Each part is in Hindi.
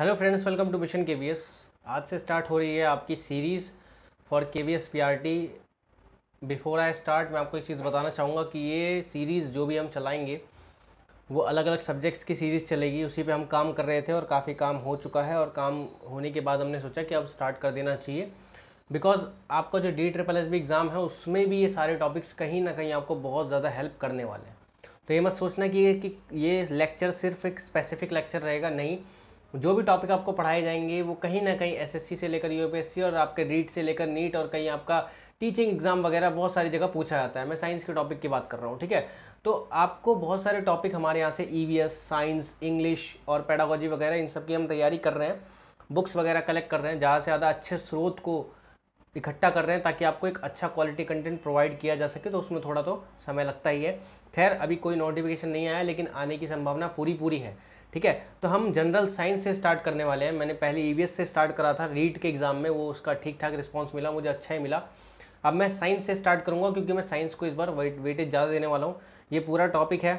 hello friends welcome to mission के आज से स्टार्ट हो रही है आपकी series for K V S P R T before I start मैं आपको एक चीज़ बताना चाहूँगा कि ये सीरीज़ जो भी हम चलाएँगे वो अलग अलग सब्जेक्ट्स की सीरीज़ चलेगी उसी पे हम काम कर रहे थे और काफ़ी काम हो चुका है और काम होने के बाद हमने सोचा कि अब स्टार्ट कर देना चाहिए बिकॉज आपका जो D triple S B exam है उसमें भी ये सारे टॉपिक्स कहीं ना कहीं आपको बहुत ज़्यादा हेल्प करने वाले हैं तो ये मत सोचना कि ये कि ये लेक्चर सिर्फ एक स्पेसिफिक लेक्चर रहेगा नहीं जो भी टॉपिक आपको पढ़ाए जाएंगे वो कहीं ना कहीं एसएससी से लेकर यूपीएससी और आपके रीट से लेकर नीट और कहीं आपका टीचिंग एग्जाम वगैरह बहुत सारी जगह पूछा जाता है मैं साइंस के टॉपिक की बात कर रहा हूँ ठीक है तो आपको बहुत सारे टॉपिक हमारे यहाँ से ई साइंस इंग्लिश और पैडागोजी वगैरह इन सब की हम तैयारी कर रहे हैं बुक्स वगैरह कलेक्ट कर रहे हैं ज़्यादा से ज़्यादा अच्छे स्रोत को इकट्ठा कर रहे हैं ताकि आपको एक अच्छा क्वालिटी कंटेंट प्रोवाइड किया जा सके तो उसमें थोड़ा तो समय लगता ही है खैर अभी कोई नोटिफिकेशन नहीं आया लेकिन आने की संभावना पूरी पूरी है ठीक है तो हम जनरल साइंस से स्टार्ट करने वाले हैं मैंने पहले ई e से स्टार्ट करा था रीट के एग्ज़ाम में वो उसका ठीक ठाक रिस्पॉन्स मिला मुझे अच्छा ही मिला अब मैं साइंस से स्टार्ट करूँगा क्योंकि मैं साइंस को इस बार वेट वेटेज ज़्यादा देने वाला हूँ ये पूरा टॉपिक है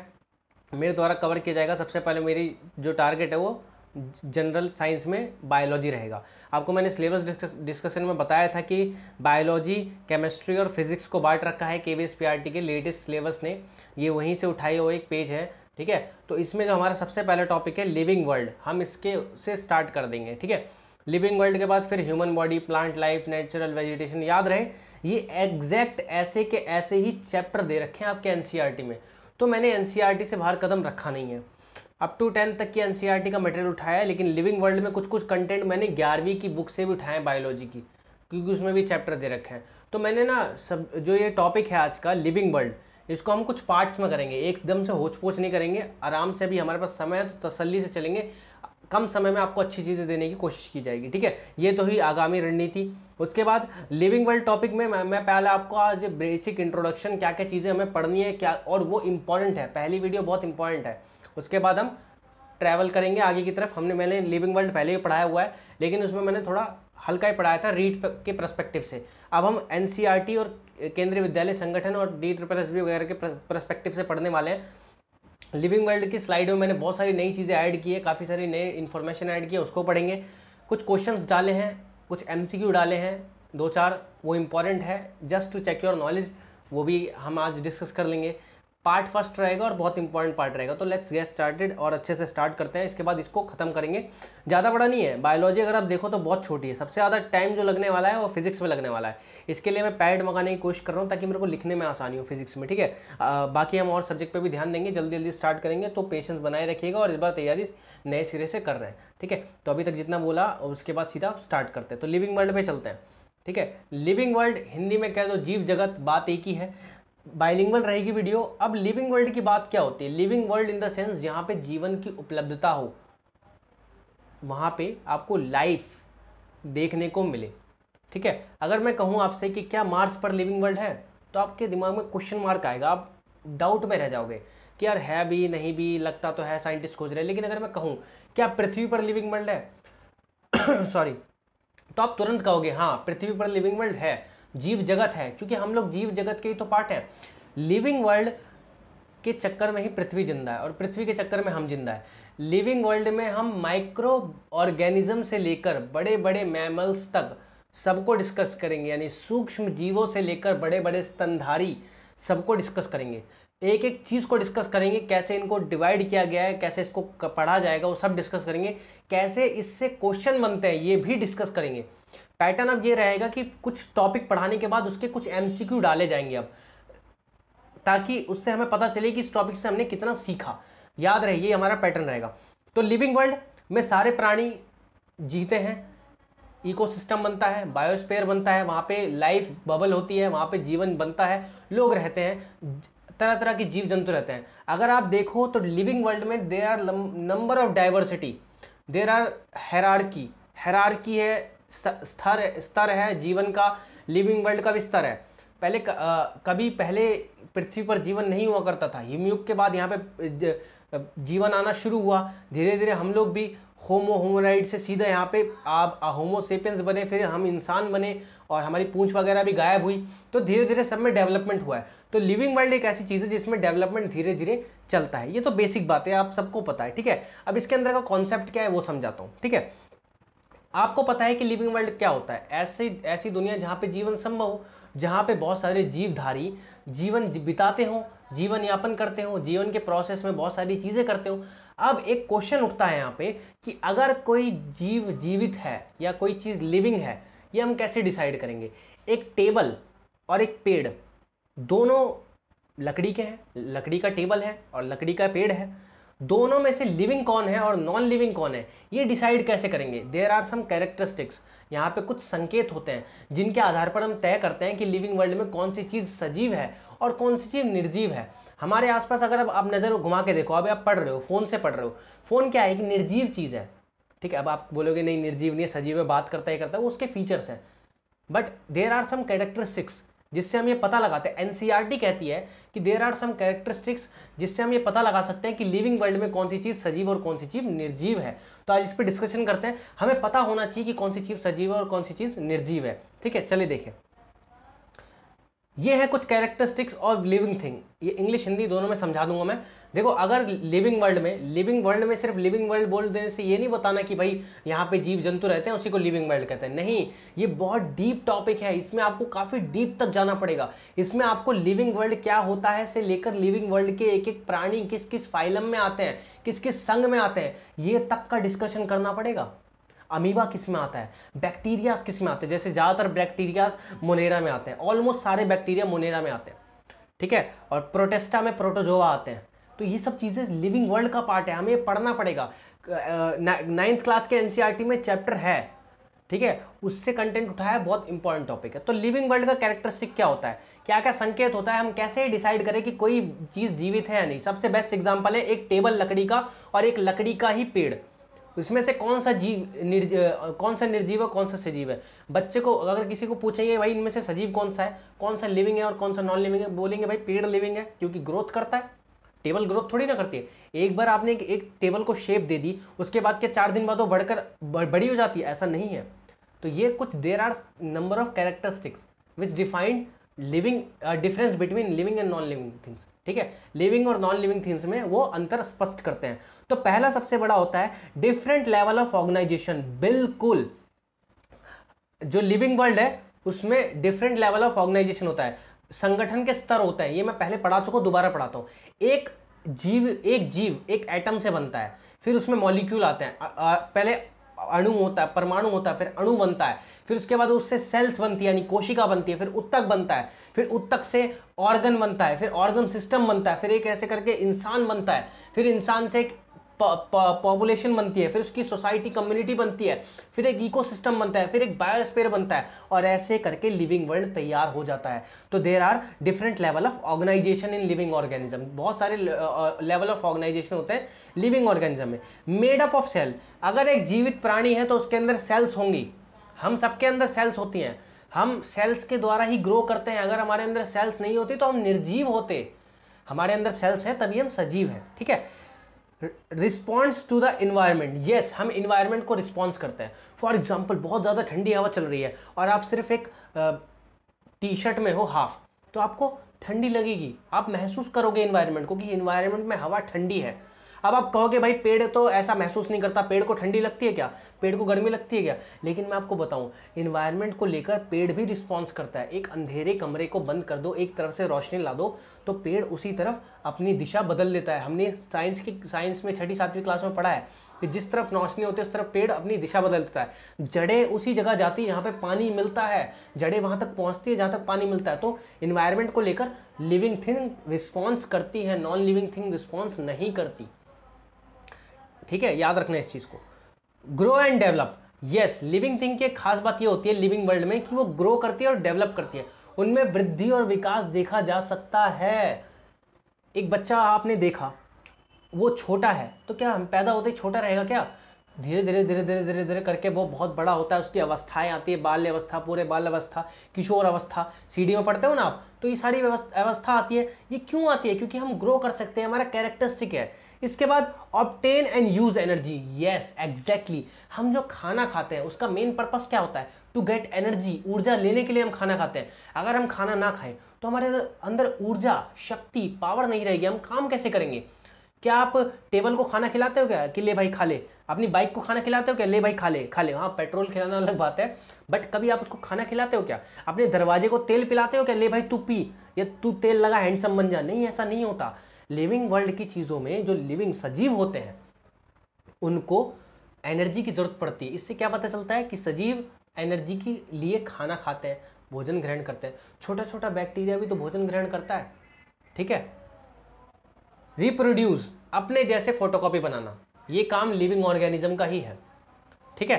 मेरे द्वारा कवर किया जाएगा सबसे पहले मेरी जो टारगेट है वो जनरल साइंस में बायोलॉजी रहेगा आपको मैंने सिलेबस डिस्कशन में बताया था कि बायोलॉजी केमिस्ट्री और फिजिक्स को बांट रखा है e के वी के लेटेस्ट सिलेबस ने ये वहीं से उठाए हुआ एक पेज है ठीक है तो इसमें जो हमारा सबसे पहला टॉपिक है लिविंग वर्ल्ड हम इसके से स्टार्ट कर देंगे ठीक है लिविंग वर्ल्ड के बाद फिर human body plant life natural vegetation याद रहे ये एग्जैक्ट ऐसे के ऐसे ही चैप्टर दे रखे हैं आपके एन e में तो मैंने एन e से बाहर कदम रखा नहीं है अप टू टेंथ तक की एन e का मटेरियल उठाया लेकिन लिविंग वर्ल्ड में कुछ कुछ कंटेंट मैंने ग्यारहवीं की बुक से भी उठाए बायोलॉजी की क्योंकि उसमें भी चैप्टर दे रखे हैं तो मैंने ना सब जो ये टॉपिक है आज का लिविंग वर्ल्ड इसको हम कुछ पार्ट्स में करेंगे एकदम से होच पोच नहीं करेंगे आराम से भी हमारे पास समय है तो तसल्ली से चलेंगे कम समय में आपको अच्छी चीज़ें देने की कोशिश की जाएगी ठीक है ये तो ही आगामी रणनीति उसके बाद लिविंग वर्ल्ड टॉपिक में मैं पहले आपको आज बेसिक इंट्रोडक्शन क्या क्या चीज़ें हमें पढ़नी है क्या और वो इम्पॉर्टेंट है पहली वीडियो बहुत इंपॉर्टेंट है उसके बाद हम ट्रैवल करेंगे आगे की तरफ हमने मैंने लिविंग वर्ल्ड पहले ही पढ़ाया हुआ है लेकिन उसमें मैंने थोड़ा हल्का ही पढ़ाया था रीड के प्रस्पेक्टिव से अब हम एन e और केंद्रीय विद्यालय संगठन और डी ट्रिपल एस बी वगैरह के प्रस्पेक्टिव से पढ़ने वाले हैं लिविंग वर्ल्ड की स्लाइड में मैंने बहुत सारी नई चीज़ें ऐड की है काफ़ी सारी नए इन्फॉर्मेशन ऐड की है उसको पढ़ेंगे कुछ क्वेश्चंस डाले हैं कुछ एमसीक्यू डाले हैं दो चार वो इम्पॉर्टेंट है just to check your knowledge वो भी हम आज डिस्कस कर लेंगे पार्ट फर्स्ट रहेगा और बहुत इंपॉर्टेंट पार्ट रहेगा तो लेट्स गेट स्टार्टेड और अच्छे से स्टार्ट करते हैं इसके बाद इसको खत्म करेंगे ज़्यादा बड़ा नहीं है बायोलॉजी अगर आप देखो तो बहुत छोटी है सबसे ज़्यादा टाइम जो लगने वाला है वो फिजिक्स में लगने वाला है इसके लिए मैं पैड मंगाने की कोशिश कर रहा हूँ ताकि मेरे को लिखने में आसानी हो फिजिक्स में ठीक है बाकी हम और सब्जेक्ट पर भी ध्यान देंगे जल्दी जल्दी स्टार्ट करेंगे तो पेशेंस बनाए रखिएगा और इस बार तैयारी नए सिरे से कर रहे हैं ठीक है तो अभी तक जितना बोला उसके बाद सीधा स्टार्ट करते हैं तो लिविंग वर्ल्ड पर चलते हैं ठीक है लिविंग वर्ल्ड हिंदी में कह दो जीव जगत बात एक ही है बाइलिंगल रहेगी वीडियो अब लिविंग वर्ल्ड की बात क्या होती है living world in the sense जहाँ पे जीवन की उपलब्धता हो वहाँ पे आपको लाइफ देखने को मिले ठीक है अगर मैं कहूँ आपसे कि क्या मार्स पर लिविंग वर्ल्ड है तो आपके दिमाग में क्वेश्चन मार्क आएगा आप डाउट में रह जाओगे कि यार है भी नहीं भी लगता तो है साइंटिस्ट खोज रहे लेकिन अगर मैं कहूँ क्या पृथ्वी पर लिविंग वर्ल्ड है सॉरी तो आप तुरंत कहोगे हाँ पृथ्वी पर लिविंग वर्ल्ड है जीव जगत है क्योंकि हम लोग जीव जगत के ही तो पार्ट हैं लिविंग वर्ल्ड के चक्कर में ही पृथ्वी जिंदा है और पृथ्वी के चक्कर में हम जिंदा है लिविंग वर्ल्ड में हम माइक्रो ऑर्गेनिज्म से लेकर बड़े बड़े मैमल्स तक सबको डिस्कस करेंगे यानी सूक्ष्म जीवों से लेकर बड़े बड़े स्तनधारी सबको डिस्कस करेंगे एक एक चीज़ को डिस्कस करेंगे कैसे इनको डिवाइड किया गया है कैसे इसको पढ़ा जाएगा वो सब डिस्कस करेंगे कैसे इससे क्वेश्चन बनते हैं ये भी डिस्कस करेंगे पैटर्न अब ये रहेगा कि कुछ टॉपिक पढ़ाने के बाद उसके कुछ एम डाले जाएंगे अब ताकि उससे हमें पता चले कि इस टॉपिक से हमने कितना सीखा याद रहे ये हमारा पैटर्न रहेगा तो लिविंग वर्ल्ड में सारे प्राणी जीते हैं इकोसिस्टम बनता है बायोस्पेयर बनता है वहाँ पे लाइफ बबल होती है वहाँ पे जीवन बनता है लोग रहते हैं तरह तरह के जीव जंतु रहते हैं अगर आप देखो तो लिविंग वर्ल्ड में there are number of diversity there are hierarchy hierarchy है स्तर स्तर है जीवन का लिविंग वर्ल्ड का भी स्तर है पहले क, आ, कभी पहले पृथ्वी पर जीवन नहीं हुआ करता था हिमयुग के बाद यहाँ पे जीवन आना शुरू हुआ धीरे धीरे हम लोग भी होमो होमोराइड से सीधा यहाँ पे आप होमोसेपियंस बने फिर हम इंसान बने और हमारी पूंछ वगैरह भी गायब हुई तो धीरे धीरे सब में डेवलपमेंट हुआ है तो लिविंग वर्ल्ड एक ऐसी चीज़ है जिसमें डेवलपमेंट धीरे धीरे चलता है ये तो बेसिक बात है आप सबको पता है ठीक है अब इसके अंदर का कॉन्सेप्ट क्या है वो समझाता हूँ ठीक है आपको पता है कि लिविंग वर्ल्ड क्या होता है ऐसी ऐसी दुनिया जहाँ पे जीवन संभव हो जहाँ पे बहुत सारे जीवधारी जीवन बिताते हो जीवन यापन करते हो जीवन के प्रोसेस में बहुत सारी चीज़ें करते हो अब एक क्वेश्चन उठता है यहाँ पे कि अगर कोई जीव जीवित है या कोई चीज़ लिविंग है ये हम कैसे डिसाइड करेंगे एक टेबल और एक पेड़ दोनों लकड़ी के हैं लकड़ी का टेबल है और लकड़ी का पेड़ है दोनों में से लिविंग कौन है और नॉन लिविंग कौन है ये डिसाइड कैसे करेंगे देर आर सम कैरेक्टरिस्टिक्स यहाँ पे कुछ संकेत होते हैं जिनके आधार पर हम तय करते हैं कि लिविंग वर्ल्ड में कौन सी चीज़ सजीव है और कौन सी चीज़ निर्जीव है हमारे आसपास अगर अब आप नज़र घुमा के देखो अब आप पढ़ रहे हो फ़ोन से पढ़ रहे हो फ़ोन क्या है एक निर्जीव चीज़ है ठीक है अब आप बोलोगे नहीं निर्जीव नहीं सजीव में बात करता ही करता है वो उसके फीचर्स हैं but there are some characteristics जिससे हम ये पता लगाते हैं एनसीईआरटी e कहती है कि देर आर सम कैरेक्टरिस्टिक्स जिससे हम ये पता लगा सकते हैं कि लिविंग वर्ल्ड में कौन सी चीज़ सजीव और कौन सी चीज़ निर्जीव है तो आज इस पर डिस्कशन करते हैं हमें पता होना चाहिए कि कौन सी चीज़ सजीव है और कौन सी चीज़ निर्जीव है ठीक है चलिए देखें ये है कुछ कैरेक्टरिस्टिक्स ऑफ लिविंग थिंग ये इंग्लिश हिंदी दोनों में समझा दूंगा मैं देखो अगर लिविंग वर्ल्ड में लिविंग वर्ल्ड में सिर्फ लिविंग वर्ल्ड बोल देने से ये नहीं बताना कि भाई यहाँ पे जीव जंतु रहते हैं उसी को लिविंग वर्ल्ड कहते हैं नहीं ये बहुत डीप टॉपिक है इसमें आपको काफ़ी डीप तक जाना पड़ेगा इसमें आपको लिविंग वर्ल्ड क्या होता है से लेकर लिविंग वर्ल्ड के एक एक प्राणी किस किस फाइलम में आते हैं किस किस संघ में आते हैं ये तक का डिस्कशन करना पड़ेगा अमीबा किस में आता है बैक्टीरियाज किस में आते हैं जैसे ज़्यादातर बैक्टीरियाज मोनेरा में आते हैं ऑलमोस्ट सारे बैक्टीरिया मोनेरा में आते हैं ठीक है और प्रोटेस्टा में प्रोटोजोवा आते हैं तो ये सब चीज़ें लिविंग वर्ल्ड का पार्ट है हमें पढ़ना पड़ेगा नाइन्थ क्लास के एनसीईआरटी e में चैप्टर है ठीक है उससे कंटेंट उठाया बहुत इंपॉर्टेंट टॉपिक है तो लिविंग वर्ल्ड का कैरेक्टरिस्टिक क्या होता है क्या क्या संकेत होता है हम कैसे डिसाइड करें कि कोई चीज़ जीवित है या नहीं सबसे बेस्ट एग्जाम्पल है एक टेबल लकड़ी का और एक लकड़ी का ही पेड़ इसमें से कौन सा जीव निर्ज कौन सा निर्जीव है कौन सा सजीव है बच्चे को अगर किसी को पूछेंगे भाई इनमें से सजीव कौन सा है कौन सा लिविंग है और कौन सा नॉन लिविंग है बोलेंगे भाई पेड़ लिविंग है क्योंकि ग्रोथ करता है टेबल ग्रोथ थोड़ी ना करती है एक बार आपने एक, एक टेबल को शेप दे दी उसके बाद के चार दिन बाद वो बढ़कर बड़ी हो जाती है ऐसा नहीं है तो ये कुछ there are number of characteristics which defined living difference between living and non living things ठीक है लिविंग और नॉन लिविंग थिंग्स में वो अंतर स्पष्ट करते हैं तो पहला सबसे बड़ा होता है डिफरेंट लेवल ऑफ ऑर्गेनाइजेशन बिल्कुल जो लिविंग वर्ल्ड है उसमें डिफरेंट लेवल ऑफ ऑर्गेनाइजेशन होता है संगठन के स्तर होता है ये मैं पहले पढ़ा चुका हूँ दोबारा पढ़ाता हूँ एक जीव एक जीव एक एटम से बनता है फिर उसमें मॉलिक्यूल आते हैं पहले अणु होता है परमाणु होता है फिर अणु बनता है फिर उसके बाद उससे सेल्स बनती है यानी कोशिका बनती है फिर उत्तक बनता है फिर उत्तक से ऑर्गन बनता है फिर ऑर्गन सिस्टम बनता है फिर एक ऐसे करके इंसान बनता है फिर इंसान से एक पॉपुलेशन बनती है फिर उसकी सोसाइटी कम्युनिटी बनती है फिर एक इकोसिस्टम बनता है फिर एक बायोस्पेयर बनता है और ऐसे करके लिविंग वर्ल्ड तैयार हो जाता है तो there are different level of organisation in living organism बहुत सारे लेवल ऑफ ऑर्गेनाइजेशन होते हैं लिविंग ऑर्गेनिज्म में मेड अप ऑफ सेल अगर एक जीवित प्राणी है तो उसके अंदर सेल्स होंगी हम सबके अंदर सेल्स होती हैं हम सेल्स के द्वारा ही ग्रो करते हैं अगर हमारे अंदर सेल्स नहीं होती तो हम निर्जीव होते हमारे अंदर सेल्स हैं तभी हम सजीव हैं ठीक है response to the environment yes हम इन्वायरमेंट को रिस्पॉन्स करते हैं फॉर एग्जाम्पल बहुत ज़्यादा ठंडी हवा चल रही है और आप सिर्फ एक टी शर्ट में हो हाफ तो आपको ठंडी लगेगी आप महसूस करोगे इन्वायरमेंट को कि इन्वायरमेंट में हवा ठंडी है अब आप कहोगे भाई पेड़ तो ऐसा महसूस नहीं करता पेड़ को ठंडी लगती है क्या पेड़ को गर्मी लगती है क्या लेकिन मैं आपको बताऊं इन्वायरमेंट को लेकर पेड़ भी रिस्पॉन्स करता है एक अंधेरे कमरे को बंद कर दो एक तरफ से रोशनी ला दो तो पेड़ उसी तरफ अपनी दिशा बदल लेता है हमने साइंस की साइंस में छठी सातवीं क्लास में पढ़ा है कि जिस तरफ नौशनी होती है उस तरफ पेड़ अपनी दिशा बदल देता है जड़ें उसी जगह जाती है यहाँ पे पानी मिलता है जड़ें वहाँ तक पहुँचती है जहाँ तक पानी मिलता है तो इन्वायरमेंट को लेकर लिविंग थिंग रिस्पॉन्स करती है नॉन लिविंग थिंग रिस्पॉन्स नहीं करती ठीक है याद रखना इस चीज़ को grow and develop yes living thing की खास बात ये होती है लिविंग वर्ल्ड में कि वो ग्रो करती है और डेवलप करती है उनमें वृद्धि और विकास देखा जा सकता है एक बच्चा आपने देखा वो छोटा है तो क्या हम पैदा होते ही छोटा रहेगा क्या धीरे धीरे धीरे धीरे धीरे धीरे करके वो बहुत बड़ा होता है उसकी अवस्थाएं आती है बाल्य अवस्था पूरे बाल अवस्था किशोर अवस्था सीढ़ी में पढ़ते हो ना आप तो ये सारी अवस्था आती है ये क्यों आती है क्योंकि हम ग्रो कर सकते हैं हमारा कैरेक्टरिस्टिक है इसके बाद obtain and use energy yes exactly हम जो खाना खाते हैं उसका मेन पर्पज क्या होता है टू गेट एनर्जी ऊर्जा लेने के लिए हम खाना खाते हैं अगर हम खाना ना खाएं तो हमारे अंदर ऊर्जा शक्ति पावर नहीं रहेगी हम काम कैसे करेंगे क्या आप टेबल को खाना खिलाते हो क्या कि ले भाई खा ले अपनी बाइक को खाना खिलाते हो क्या ले भाई खा ले खा ले हाँ पेट्रोल खिलाना अलग बात है बट कभी आप उसको खाना खिलाते हो क्या अपने दरवाजे को तेल पिलाते हो क्या ले भाई तू पी या तू तेल लगा हैंडसम बन जा नहीं ऐसा नहीं होता लिविंग वर्ल्ड की चीज़ों में जो लिविंग सजीव होते हैं उनको एनर्जी की ज़रूरत पड़ती है इससे क्या पता चलता है कि सजीव एनर्जी के लिए खाना खाते हैं भोजन ग्रहण करते हैं छोटा छोटा बैक्टीरिया भी तो भोजन ग्रहण करता है ठीक है रिप्रोड्यूस अपने जैसे फोटोकॉपी बनाना ये काम लिविंग ऑर्गेनिज्म का ही है ठीक है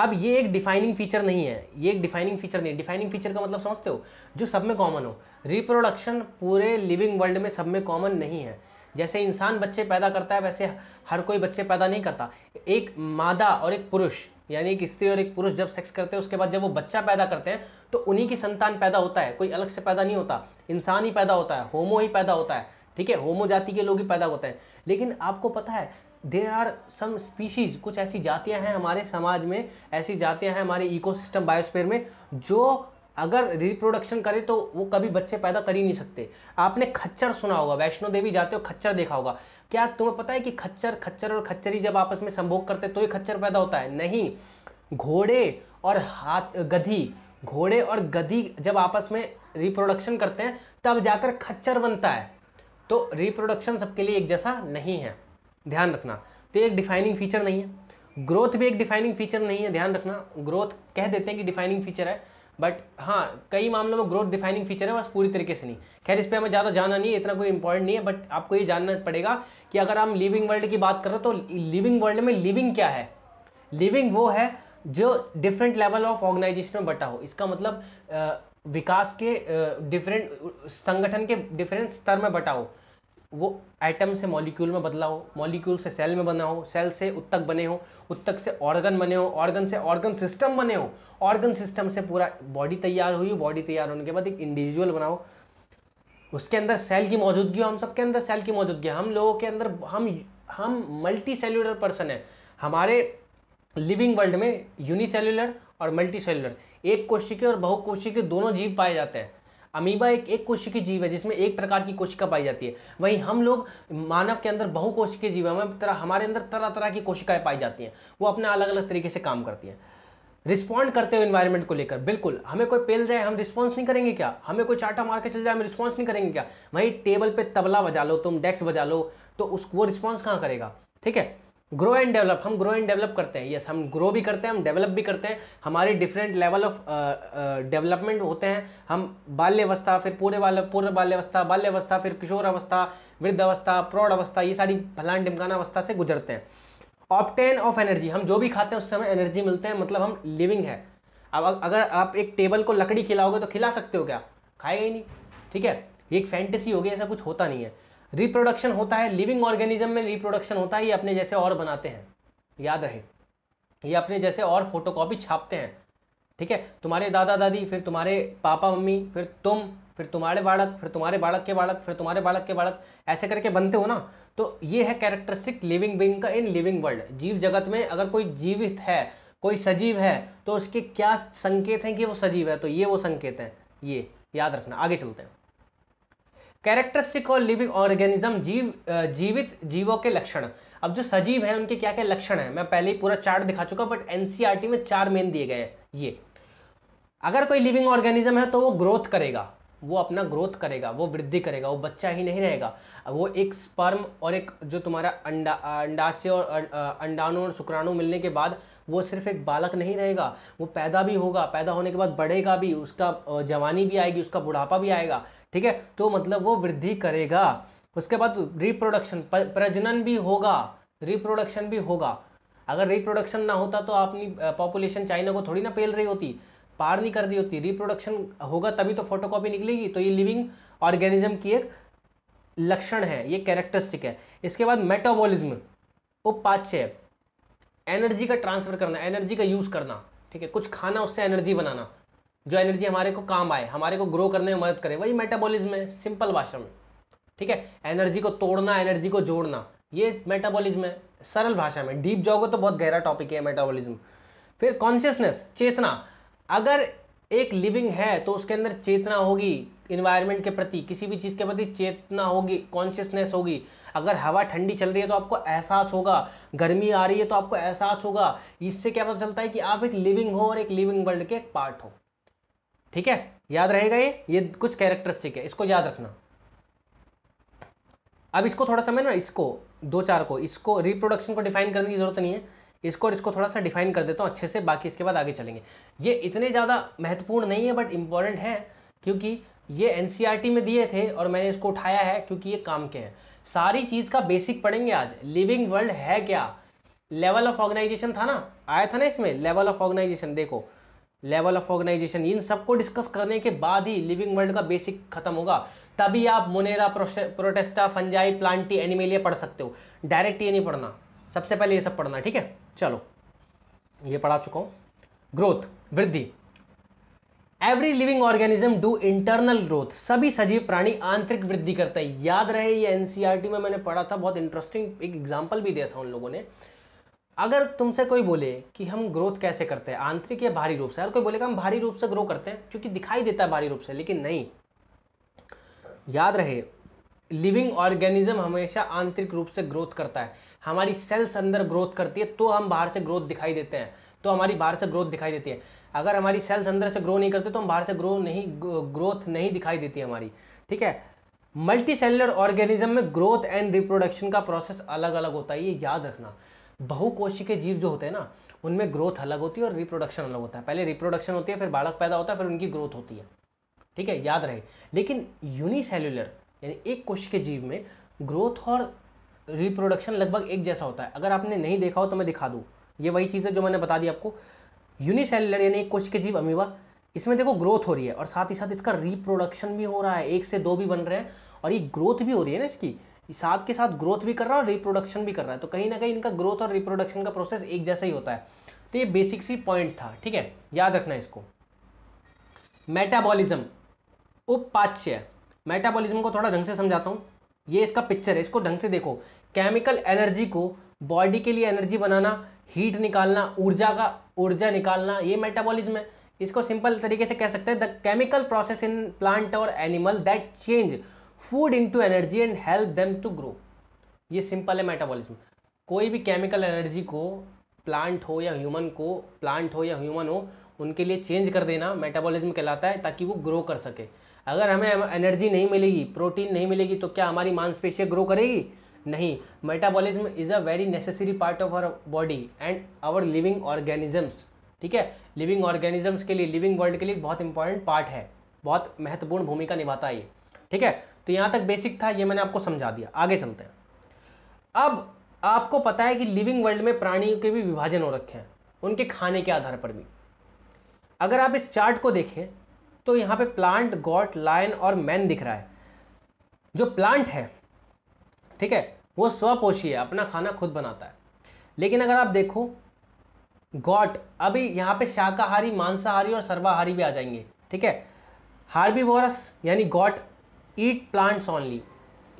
अब ये एक डिफाइनिंग फीचर नहीं है ये एक डिफाइनिंग फीचर नहीं है डिफाइनिंग फीचर का मतलब समझते हो जो सब में कॉमन हो रिप्रोडक्शन पूरे लिविंग वर्ल्ड में सब में कॉमन नहीं है जैसे इंसान बच्चे पैदा करता है वैसे हर कोई बच्चे पैदा नहीं करता एक मादा और एक पुरुष यानी एक स्त्री और एक पुरुष जब सेक्स करते हैं उसके बाद जब वो बच्चा पैदा करते हैं तो उन्हीं की संतान पैदा होता है कोई अलग से पैदा नहीं होता इंसान ही पैदा होता है होमो ही पैदा होता है ठीक है होमो जाति के लोग ही पैदा होते हैं लेकिन आपको पता है देर आर सम स्पीशीज़ कुछ ऐसी जातियाँ हैं हमारे समाज में ऐसी जातियाँ हैं हमारे इकोसिस्टम बायोस्फेयर में जो अगर रिप्रोडक्शन करें तो वो कभी बच्चे पैदा कर ही नहीं सकते आपने खच्चर सुना होगा वैष्णो देवी जाते हो खच्चर देखा होगा क्या तुम्हें पता है कि खच्चर खच्चर और खच्चरी जब आपस में संभोग करते तो ये खच्चर पैदा होता है नहीं घोड़े और हाथ गधी घोड़े और गधी जब आपस में रिप्रोडक्शन करते हैं तब जाकर खच्चर बनता है तो रिप्रोडक्शन सबके लिए एक जैसा नहीं है ध्यान रखना तो एक डिफाइनिंग फीचर नहीं है ग्रोथ भी एक डिफाइनिंग फीचर नहीं है ध्यान रखना ग्रोथ कह देते हैं कि डिफाइनिंग फीचर है बट हाँ कई मामलों में ग्रोथ डिफाइनिंग फीचर है बस पूरी तरीके से नहीं खैर इस पर हमें ज़्यादा जाना नहीं है इतना कोई इंपॉर्टेंट नहीं है बट आपको ये जानना पड़ेगा कि अगर हम लिविंग वर्ल्ड की बात करें तो लिविंग वर्ल्ड में लिविंग क्या है लिविंग वो है जो डिफरेंट लेवल ऑफ ऑर्गेनाइजेशन में बटा हो इसका मतलब विकास के डिफरेंट संगठन के डिफरेंट स्तर में बटा हो वो आइटम से मॉलिक्यूल में बदला हो मॉलिक्यूल से सेल में बना हो सेल से उत्तक बने हो उत्तक से ऑर्गन बने हो ऑर्गन से ऑर्गन सिस्टम बने हो ऑर्गन सिस्टम से पूरा बॉडी तैयार हुई बॉडी तैयार होने के बाद एक इंडिविजुअल बनाओ उसके अंदर सेल की मौजूदगी हो हम सबके अंदर सेल की मौजूदगी हम लोगों के अंदर हम हम मल्टी सेल्यूलर पर्सन है हमारे लिविंग वर्ल्ड में यूनिसेल्युलर और मल्टी सेलुलर एक कोशिकी और बहु बहुकोशिकीय दोनों जीव पाए जाते हैं अमीबा एक एक कोशिकी जीव है जिसमें एक प्रकार की कोशिका पाई जाती है वहीं हम लोग मानव के अंदर बहुकोशिकीय जीव है तरह हमारे अंदर तरह तरह की कोशिकाएं पाई जाती हैं वो अपने अलग अलग तरीके से काम करती हैं रिस्पॉन्ड करते हो इन्वायरमेंट को लेकर बिल्कुल हमें कोई पेल जाए हम रिस्पॉन्स नहीं करेंगे क्या हमें कोई चाटा मार के चल जाए हम रिस्पॉन्स नहीं करेंगे क्या वहीं टेबल पर तबला बजा लो तुम डेस्क बजा लो तो उसको वो रिस्पॉन्स कहाँ करेगा ठीक है ग्रो एंड डेवलप हम ग्रो एंड डेवलप करते हैं यस हम ग्रो भी करते हैं हम डेवलप भी करते हैं हमारे डिफरेंट लेवल ऑफ डेवलपमेंट होते हैं हम बाल्यवस्था फिर पूरे बाल पूर्व बाल्यवस्था बाल्यवस्था फिर किशोर अवस्था वृद्ध अवस्था प्रौढ़ अवस्था ये सारी फलान डिमकाना अवस्था से गुजरते हैं ऑप्टेन ऑफ एनर्जी हम जो भी खाते हैं उससे हमें एनर्जी मिलते हैं मतलब हम लिविंग है अब अगर आप एक टेबल को लकड़ी खिलाओगे तो खिला सकते हो क्या खाएगा ही नहीं ठीक है ये एक फैंटेसी होगी ऐसा कुछ होता नहीं है रिप्रोडक्शन होता है लिविंग ऑर्गेनिज्म में रिप्रोडक्शन होता है ये अपने जैसे और बनाते हैं याद रहे ये अपने जैसे और फोटोकॉपी छापते हैं ठीक है तुम्हारे दादा दादी फिर तुम्हारे पापा मम्मी फिर तुम फिर तुम्हारे बालक फिर तुम्हारे बालक के बालक फिर तुम्हारे बालक के बालक ऐसे करके बनते हो ना तो ये है कैरेक्टरिस्टिक लिविंग बींग का इन लिविंग वर्ल्ड जीव जगत में अगर कोई जीवित है कोई सजीव है तो उसके क्या संकेत हैं कि वो सजीव है तो ये वो संकेत हैं ये याद रखना आगे चलते हैं कैरेक्टरिस्टिक और लिविंग ऑर्गेनिज्म जीव जीवित जीवों के लक्षण अब जो सजीव है उनके क्या क्या लक्षण है मैं पहले ही पूरा चार्ट दिखा चुका बट एनसीआरटी e में चार मेन दिए गए हैं ये अगर कोई लिविंग ऑर्गेनिज्म है तो वो ग्रोथ करेगा वो अपना ग्रोथ करेगा वो वृद्धि करेगा वो बच्चा ही नहीं रहेगा वो एक स्पर्म और एक जो तुम्हारा अंडा अंडाशय और अं, अंडाणु और शुक्राणु मिलने के बाद वो सिर्फ एक बालक नहीं रहेगा वो पैदा भी होगा पैदा होने के बाद बढ़ेगा भी उसका जवानी भी आएगी उसका बुढ़ापा भी आएगा ठीक है तो मतलब वो वृद्धि करेगा उसके बाद रिप्रोडक्शन प्रजनन भी होगा रिप्रोडक्शन भी होगा अगर रिप्रोडक्शन ना होता तो अपनी पॉपुलेशन चाइना को थोड़ी ना पेल रही होती पार नहीं कर दी होती रिप्रोडक्शन होगा तभी तो फोटोकॉपी निकलेगी तो ये लिविंग ऑर्गेनिज्म की एक लक्षण है ये कैरेक्टरिस्टिक है इसके बाद मेटाबॉलिज्म उपाच्य एनर्जी का ट्रांसफर करना एनर्जी का यूज़ करना ठीक है कुछ खाना उससे एनर्जी बनाना जो एनर्जी हमारे को काम आए हमारे को ग्रो करने में मदद करे वही मेटाबॉलिज्म है सिंपल भाषा में ठीक है एनर्जी को तोड़ना एनर्जी को जोड़ना ये मेटाबॉलिज्म है सरल भाषा में डीप जाओगे तो बहुत गहरा टॉपिक है मेटाबॉलिज्म फिर कॉन्शियसनेस चेतना अगर एक लिविंग है तो उसके अंदर चेतना होगी इन्वायरमेंट के प्रति किसी भी चीज़ के प्रति चेतना होगी कॉन्शियसनेस होगी अगर हवा ठंडी चल रही है तो आपको एहसास होगा गर्मी आ रही है तो आपको एहसास होगा इससे क्या पता चलता है कि आप एक लिविंग हो और एक लिविंग वर्ल्ड के एक पार्ट हो ठीक है याद रहेगा ये ये कुछ कैरेक्टरिस्टिक है इसको याद रखना अब इसको थोड़ा समय ना इसको दो चार को इसको रिप्रोडक्शन को डिफाइन करने की जरूरत नहीं है इसको और इसको थोड़ा सा डिफाइन कर देता हूँ अच्छे से बाकी इसके बाद आगे चलेंगे ये इतने ज़्यादा महत्वपूर्ण नहीं है बट इम्पॉर्टेंट है क्योंकि ये एन e में दिए थे और मैंने इसको उठाया है क्योंकि ये काम के हैं सारी चीज़ का बेसिक पढ़ेंगे आज लिविंग वर्ल्ड है क्या लेवल ऑफ ऑर्गेनाइजेशन था ना आया था ना इसमें लेवल ऑफ ऑर्गेनाइजेशन देखो लेवल ऑफ ऑर्गेनाइजेशन इन सबको डिस्कस करने के बाद ही लिविंग वर्ल्ड का बेसिक खत्म होगा तभी आप Monera Protista Fungi Plantae Animalia पढ़ सकते हो डायरेक्ट ये नहीं पढ़ना सबसे पहले ये सब पढ़ना ठीक है चलो ये पढ़ा चुका हूं ग्रोथ वृद्धि every living organism do internal growth सभी सजीव प्राणी आंतरिक वृद्धि करता है याद रहे ये एनसीईआरटी e में मैंने पढ़ा था बहुत इंटरेस्टिंग एक एग्जाम्पल भी दिया था उन लोगों ने अगर तुमसे कोई बोले कि हम ग्रोथ कैसे करते हैं आंतरिक या भारी रूप से अगर कोई बोलेगा हम भारी रूप से ग्रो करते हैं क्योंकि दिखाई देता है भारी रूप से लेकिन नहीं याद रहे लिविंग ऑर्गेनिज्म हमेशा आंतरिक रूप से ग्रोथ करता है हमारी सेल्स अंदर ग्रोथ करती है तो हम बाहर से ग्रोथ दिखाई देते हैं तो हमारी बाहर से ग्रोथ दिखाई देती है अगर हमारी सेल्स अंदर से ग्रो नहीं करते तो हम बाहर से ग्रो नहीं ग्रोथ नहीं दिखाई देती हमारी ठीक है मल्टी सेलुलर ऑर्गेनिज्म में ग्रोथ एंड रिप्रोडक्शन का प्रोसेस अलग अलग होता है ये याद रखना बहुकोशी के जीव जो होते हैं ना उनमें ग्रोथ अलग होती है और रिप्रोडक्शन अलग होता है पहले रिप्रोडक्शन होती है फिर बालक पैदा होता है फिर उनकी ग्रोथ होती है ठीक है याद रहे लेकिन यूनिसेल्युलर यानी एक कोश के जीव में ग्रोथ और रिप्रोडक्शन लगभग एक जैसा होता है अगर आपने नहीं देखा हो तो मैं दिखा दूँ ये वही चीज़ है जो मैंने बता दी आपको यूनिसेलुलर यानी कोश के जीव अमीवा इसमें देखो ग्रोथ हो रही है और साथ ही साथ इसका रिप्रोडक्शन भी हो रहा है एक से दो भी बन रहे हैं और ये ग्रोथ भी हो रही है ना इसकी साथ के साथ ग्रोथ भी कर रहा है और रिप्रोडक्शन भी कर रहा है तो कहीं ना कहीं इनका ग्रोथ और रिप्रोडक्शन का प्रोसेस एक जैसा ही होता है तो ये बेसिक सी पॉइंट था ठीक है याद रखना इसको मेटाबॉलिज्म उपाच्य मेटाबॉलिज्म को थोड़ा ढंग से समझाता हूँ ये इसका पिक्चर है इसको ढंग से देखो केमिकल एनर्जी को बॉडी के लिए एनर्जी बनाना हीट निकालना ऊर्जा का ऊर्जा निकालना ये मेटाबॉलिज्म है इसको सिंपल तरीके से कह सकते हैं the chemical process in plant और animal that change food into energy and help them to grow ये सिंपल है मेटाबॉलिज्म कोई भी केमिकल एनर्जी को प्लांट हो या ह्यूमन को प्लांट हो या ह्यूमन हो उनके लिए चेंज कर देना मेटाबॉलिज्म कहलाता है ताकि वो ग्रो कर सके अगर हमें एनर्जी नहीं मिलेगी प्रोटीन नहीं मिलेगी तो क्या हमारी मांसपेशियाँ ग्रो करेगी नहीं metabolism is a very necessary part of our body and our living organisms ठीक है लिविंग ऑर्गेनिजम्स के लिए लिविंग वर्ल्ड के लिए बहुत इंपॉर्टेंट पार्ट है बहुत महत्वपूर्ण भूमिका निभाता है ये ठीक है तो यहाँ तक बेसिक था ये मैंने आपको समझा दिया आगे चलते हैं अब आपको पता है कि लिविंग वर्ल्ड में प्राणियों के भी विभाजन हो रखे हैं उनके खाने के आधार पर भी अगर आप इस चार्ट को देखें तो यहाँ पे प्लांट गॉट लाइन और मैन दिख रहा है जो प्लांट है ठीक है वो स्वपोषी है अपना खाना खुद बनाता है लेकिन अगर आप देखो गॉट अभी यहाँ पे शाकाहारी मांसाहारी और सर्वाहारी भी आ जाएंगे ठीक है हार्बीवोरस यानी गॉट ईट प्लांट्स ऑनली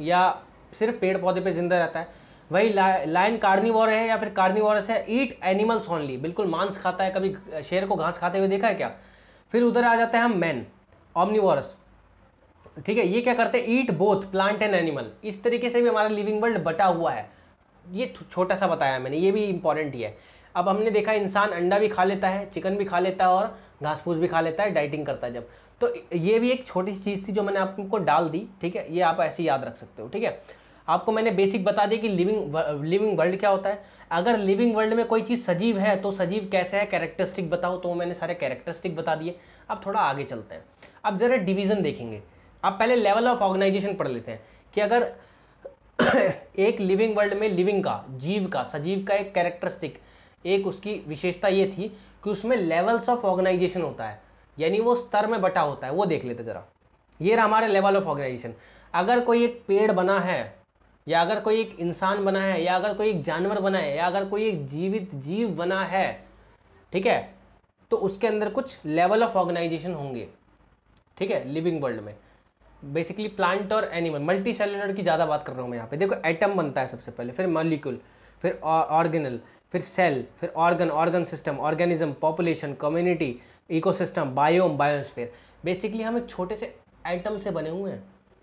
या सिर्फ पेड़ पौधे पे जिंदा रहता है वही ला, लाइन कार्निवोर है या फिर कार्निवोरस है ईट एनिमल्स ओनली बिल्कुल मांस खाता है कभी शेर को घास खाते हुए देखा है क्या फिर उधर आ जाते हैं हम मैन ऑमनीवोरस ठीक है ये क्या करते हैं eat both plant and animal इस तरीके से भी हमारा लिविंग वर्ल्ड बटा हुआ है ये छोटा सा बताया मैंने ये भी इंपॉर्टेंट ही है अब हमने देखा इंसान अंडा भी खा लेता है चिकन भी खा लेता है और घास फूस भी खा लेता है डाइटिंग करता है जब तो ये भी एक छोटी सी चीज़ थी जो मैंने आपको डाल दी ठीक है ये आप ऐसे याद रख सकते हो ठीक है आपको मैंने बेसिक बता दिया कि लिविंग लिविंग वर्ल्ड क्या होता है अगर लिविंग वर्ल्ड में कोई चीज़ सजीव है तो सजीव कैसे है कैरेक्टरिस्टिक बताओ तो मैंने सारे कैरेक्टरिस्टिक बता दिए अब थोड़ा आगे चलते हैं अब ज़रा डिवीज़न देखेंगे आप पहले लेवल ऑफ ऑर्गेनाइजेशन पढ़ लेते हैं कि अगर एक लिविंग वर्ल्ड में लिविंग का जीव का सजीव का एक कैरेक्टरिस्टिक एक उसकी विशेषता ये थी कि उसमें लेवल्स ऑफ ऑर्गेनाइजेशन होता है यानी वो स्तर में बटा होता है वो देख लेते ज़रा ये रहा हमारे लेवल ऑफ ऑर्गेनाइजेशन अगर कोई एक पेड़ बना है या अगर कोई एक इंसान बना है या अगर कोई एक जानवर बना है या अगर कोई एक जीवित जीव बना है ठीक है तो उसके अंदर कुछ लेवल ऑफ ऑर्गेनाइजेशन होंगे ठीक है लिविंग वर्ल्ड में बेसिकली प्लांट और एनिमल मल्टी सेलुलर की ज़्यादा बात कर रहा हूँ मैं यहाँ पे देखो एटम बनता है सबसे पहले फिर मॉलिक्यूल फिर ऑर्गेनल फिर सेल फिर organ organ system organism population community ecosystem biome biosphere basically हम एक छोटे से एटम से बने हुए हैं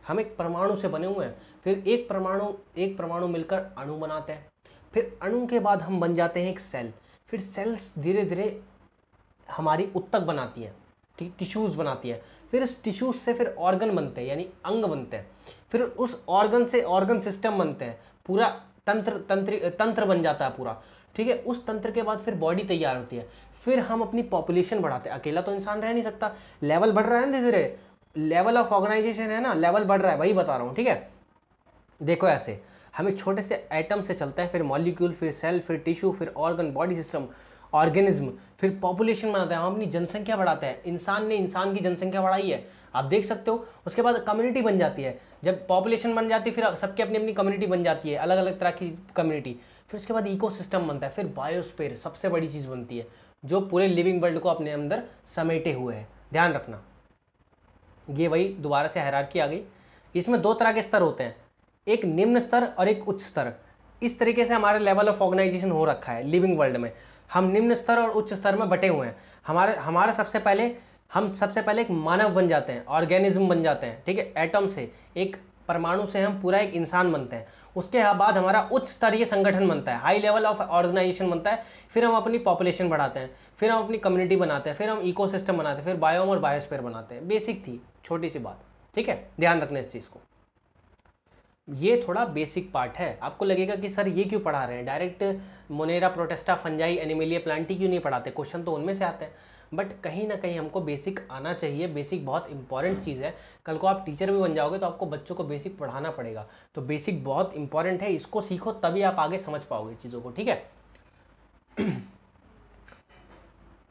हम एक परमाणु से बने हुए हैं फिर एक परमाणु एक परमाणु मिलकर अणु बनाते हैं फिर अणु के बाद हम बन जाते हैं एक सेल फिर सेल्स धीरे धीरे हमारी उत्तक बनाती हैं ठीक टिश्यूज़ बनाती हैं फिर इस टिश्यूज से फिर ऑर्गन बनते हैं यानी अंग बनते हैं फिर उस ऑर्गन से ऑर्गन सिस्टम बनते हैं पूरा तंत्र तंत्र तंत्र बन जाता है पूरा ठीक है उस तंत्र के बाद फिर बॉडी तैयार होती है फिर हम अपनी पॉपुलेशन बढ़ाते हैं अकेला तो इंसान रह नहीं सकता लेवल बढ़ रहा है धीरे धीरे लेवल ऑफ ऑर्गेनाइजेशन है ना लेवल बढ़ रहा है वही बता रहा हूँ ठीक है देखो ऐसे हम एक छोटे से एटम से चलते हैं फिर मॉलिक्यूल फिर सेल फिर टिश्यू फिर ऑर्गन बॉडी सिस्टम ऑर्गेनिज्म फिर पॉपुलेशन बनाते हैं हम अपनी जनसंख्या बढ़ाते हैं इंसान ने इंसान की जनसंख्या बढ़ाई है आप देख सकते हो उसके बाद कम्युनिटी बन जाती है जब पॉपुलेशन बन जाती है फिर सबकी अपनी अपनी कम्युनिटी बन जाती है अलग अलग तरह की कम्युनिटी फिर उसके बाद इकोसिस्टम बनता है फिर बायोस्पेयर सबसे बड़ी चीज़ बनती है जो पूरे लिविंग वर्ल्ड को अपने अंदर समेटे हुए हैं ध्यान रखना ये वही दोबारा से हैरार आ गई इसमें दो तरह के स्तर होते हैं एक निम्न स्तर और एक उच्च स्तर इस तरीके से हमारे लेवल ऑफ ऑर्गेनाइजेशन हो रखा है लिविंग वर्ल्ड में हम निम्न स्तर और उच्च स्तर में बटे हुए हैं हमारे हमारे सबसे पहले हम सबसे पहले एक मानव बन जाते हैं ऑर्गेनिज्म बन जाते हैं ठीक है एटम से एक परमाणु से हम पूरा एक इंसान बनते हैं उसके बाद हमारा उच्च स्तरीय संगठन बनता है हाई लेवल ऑफ ऑर्गेनाइजेशन बनता है फिर हम अपनी पॉपुलेशन बढ़ाते हैं फिर हम अपनी कम्युनिटी बनाते हैं फिर हम इकोसिस्टम बनाते हैं फिर बायोम और बायोस्फेयर बनाते हैं बेसिक थी छोटी सी बात ठीक है ध्यान रखना इस चीज़ को ये थोड़ा बेसिक पार्ट है आपको लगेगा कि सर ये क्यों पढ़ा रहे हैं direct Monera Protista Fungi Animalia Plantae क्यों नहीं पढ़ाते क्वेश्चन तो उनमें से आते हैं बट कहीं ना कहीं हमको बेसिक आना चाहिए बेसिक बहुत इंपॉर्टेंट चीज़ है कल को आप टीचर भी बन जाओगे तो आपको बच्चों को बेसिक पढ़ाना पड़ेगा तो बेसिक बहुत इंपॉर्टेंट है इसको सीखो तभी आप आगे समझ पाओगे चीज़ों को ठीक है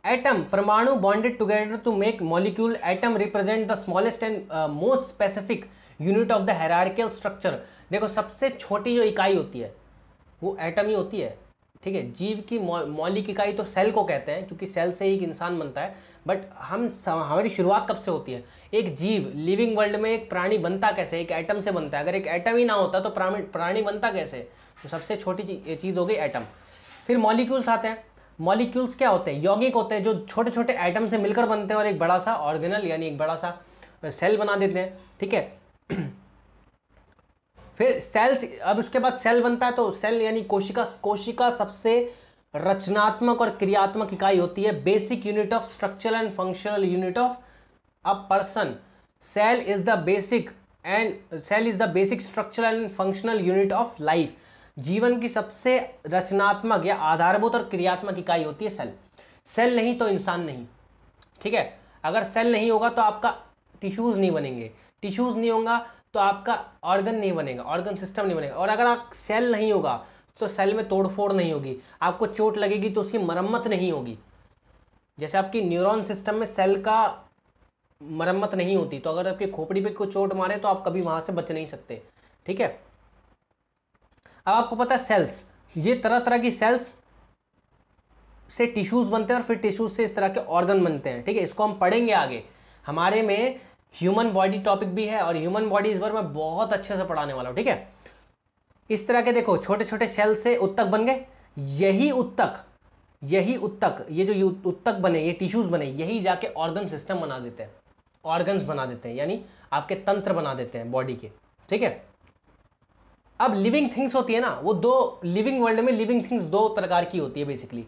एटम परमाणु bonded together to make molecule atom represent the smallest and most specific unit of the hierarchical structure देखो सबसे छोटी जो इकाई होती है वो एटम ही होती है ठीक है जीव की मौलिक इकाई तो सेल को कहते हैं क्योंकि सेल से ही एक इंसान बनता है बट हम हमारी शुरुआत कब से होती है एक जीव लिविंग वर्ल्ड में एक प्राणी बनता कैसे एक एटम से बनता है अगर एक एटम ही ना होता तो प्राणी बनता कैसे तो सबसे छोटी चीज़ हो गई एटम फिर मॉलिक्यूल्स आते हैं मॉलिक्यूल्स क्या होते हैं यौगिक होते हैं जो छोटे छोटे आइटम से मिलकर बनते हैं और एक बड़ा सा ऑर्गेनल यानी एक बड़ा सा सेल बना देते हैं ठीक है फिर सेल्स अब उसके बाद सेल बनता है तो सेल यानी कोशिका कोशिका सबसे रचनात्मक और क्रियात्मक इकाई होती है basic unit of structural and functional unit of a person cell is the basic and cell is the basic structural and functional unit of life जीवन की सबसे रचनात्मक या आधारभूत और क्रियात्मक इकाई होती है सेल सेल नहीं तो इंसान नहीं ठीक है अगर सेल नहीं होगा तो आपका टिश्यूज़ नहीं बनेंगे टिश्यूज़ नहीं होगा तो आपका ऑर्गन नहीं बनेगा ऑर्गन सिस्टम नहीं बनेगा और अगर आप सेल नहीं होगा तो सेल में तोड़फोड़ नहीं होगी आपको चोट लगेगी तो उसकी मरम्मत नहीं होगी जैसे आपकी न्यूरॉन सिस्टम में सेल का मरम्मत नहीं होती तो अगर आपकी खोपड़ी पे कोई चोट मारे तो आप कभी वहाँ से बच नहीं सकते ठीक है अब आपको पता है सेल्स ये तरह तरह की सेल्स से टिश्यूज़ बनते हैं और फिर टिश्यूज़ से इस तरह के ऑर्गन बनते हैं ठीक है इसको हम पढ़ेंगे आगे हमारे में ह्यूमन बॉडी टॉपिक भी है और ह्यूमन बॉडी इस बार मैं बहुत अच्छे से पढ़ाने वाला हूँ ठीक है इस तरह के देखो छोटे छोटे सेल से उत्तक बन गए यही उत्तक यही उत्तक ये जो उत्तक बने ये टिश्यूज़ बने यही जाके ऑर्गन सिस्टम बना देते हैं ऑर्गन्स बना देते हैं यानी आपके तंत्र बना देते हैं बॉडी के ठीक है अब लिविंग थिंग्स होती है ना वो दो लिविंग वर्ल्ड में लिविंग थिंग्स दो प्रकार की होती है बेसिकली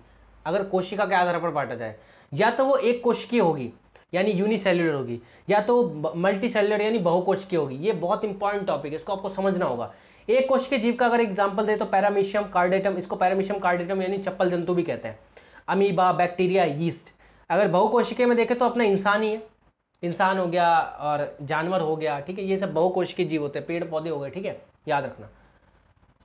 अगर कोशिका के आधार पर बांटा जाए या तो वो एक कोशिकीय होगी यानी यूनिसेल्युलर होगी या तो मल्टी सेल्युलर यानी बहुकोशिकीय होगी ये बहुत इंपॉर्टेंट टॉपिक है इसको आपको समझना होगा एक कोशिकीय जीव का अगर एग्जाम्पल दे तो पैरामीशियम कार्डेटम इसको पैरामीशियम कार्डेटम यानी चप्पल जंतु भी कहते हैं अमीबा बैक्टीरिया यीस्ट अगर बहुकोशिकीय में देखें तो अपना इंसान ही है इंसान हो गया और जानवर हो गया ठीक है ये सब बहुकोशिकीय जीव होते हैं पेड़ पौधे हो गए ठीक है याद रखना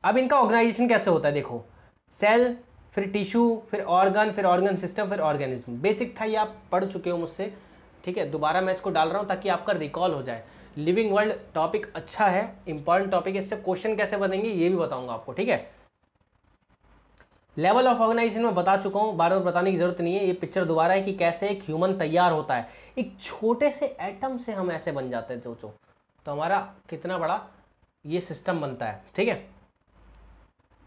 अब इनका ऑर्गेनाइजेशन कैसे होता है देखो सेल फिर टिश्यू फिर ऑर्गन फिर ऑर्गन सिस्टम फिर ऑर्गेनिज्म बेसिक था ये आप पढ़ चुके हो मुझसे ठीक है दोबारा मैं इसको डाल रहा हूँ ताकि आपका रिकॉल हो जाए लिविंग वर्ल्ड टॉपिक अच्छा है इंपॉर्टेंट टॉपिक इससे क्वेश्चन कैसे बनेंगे ये भी बताऊंगा आपको ठीक है लेवल ऑफ ऑर्गेनाइजेशन में बता चुका हूँ बार बार बताने की जरूरत नहीं है ये पिक्चर दोबारा है कि कैसे एक ह्यूमन तैयार होता है एक छोटे से एटम से हम ऐसे बन जाते हैं सोचो तो हमारा कितना बड़ा ये सिस्टम बनता है ठीक है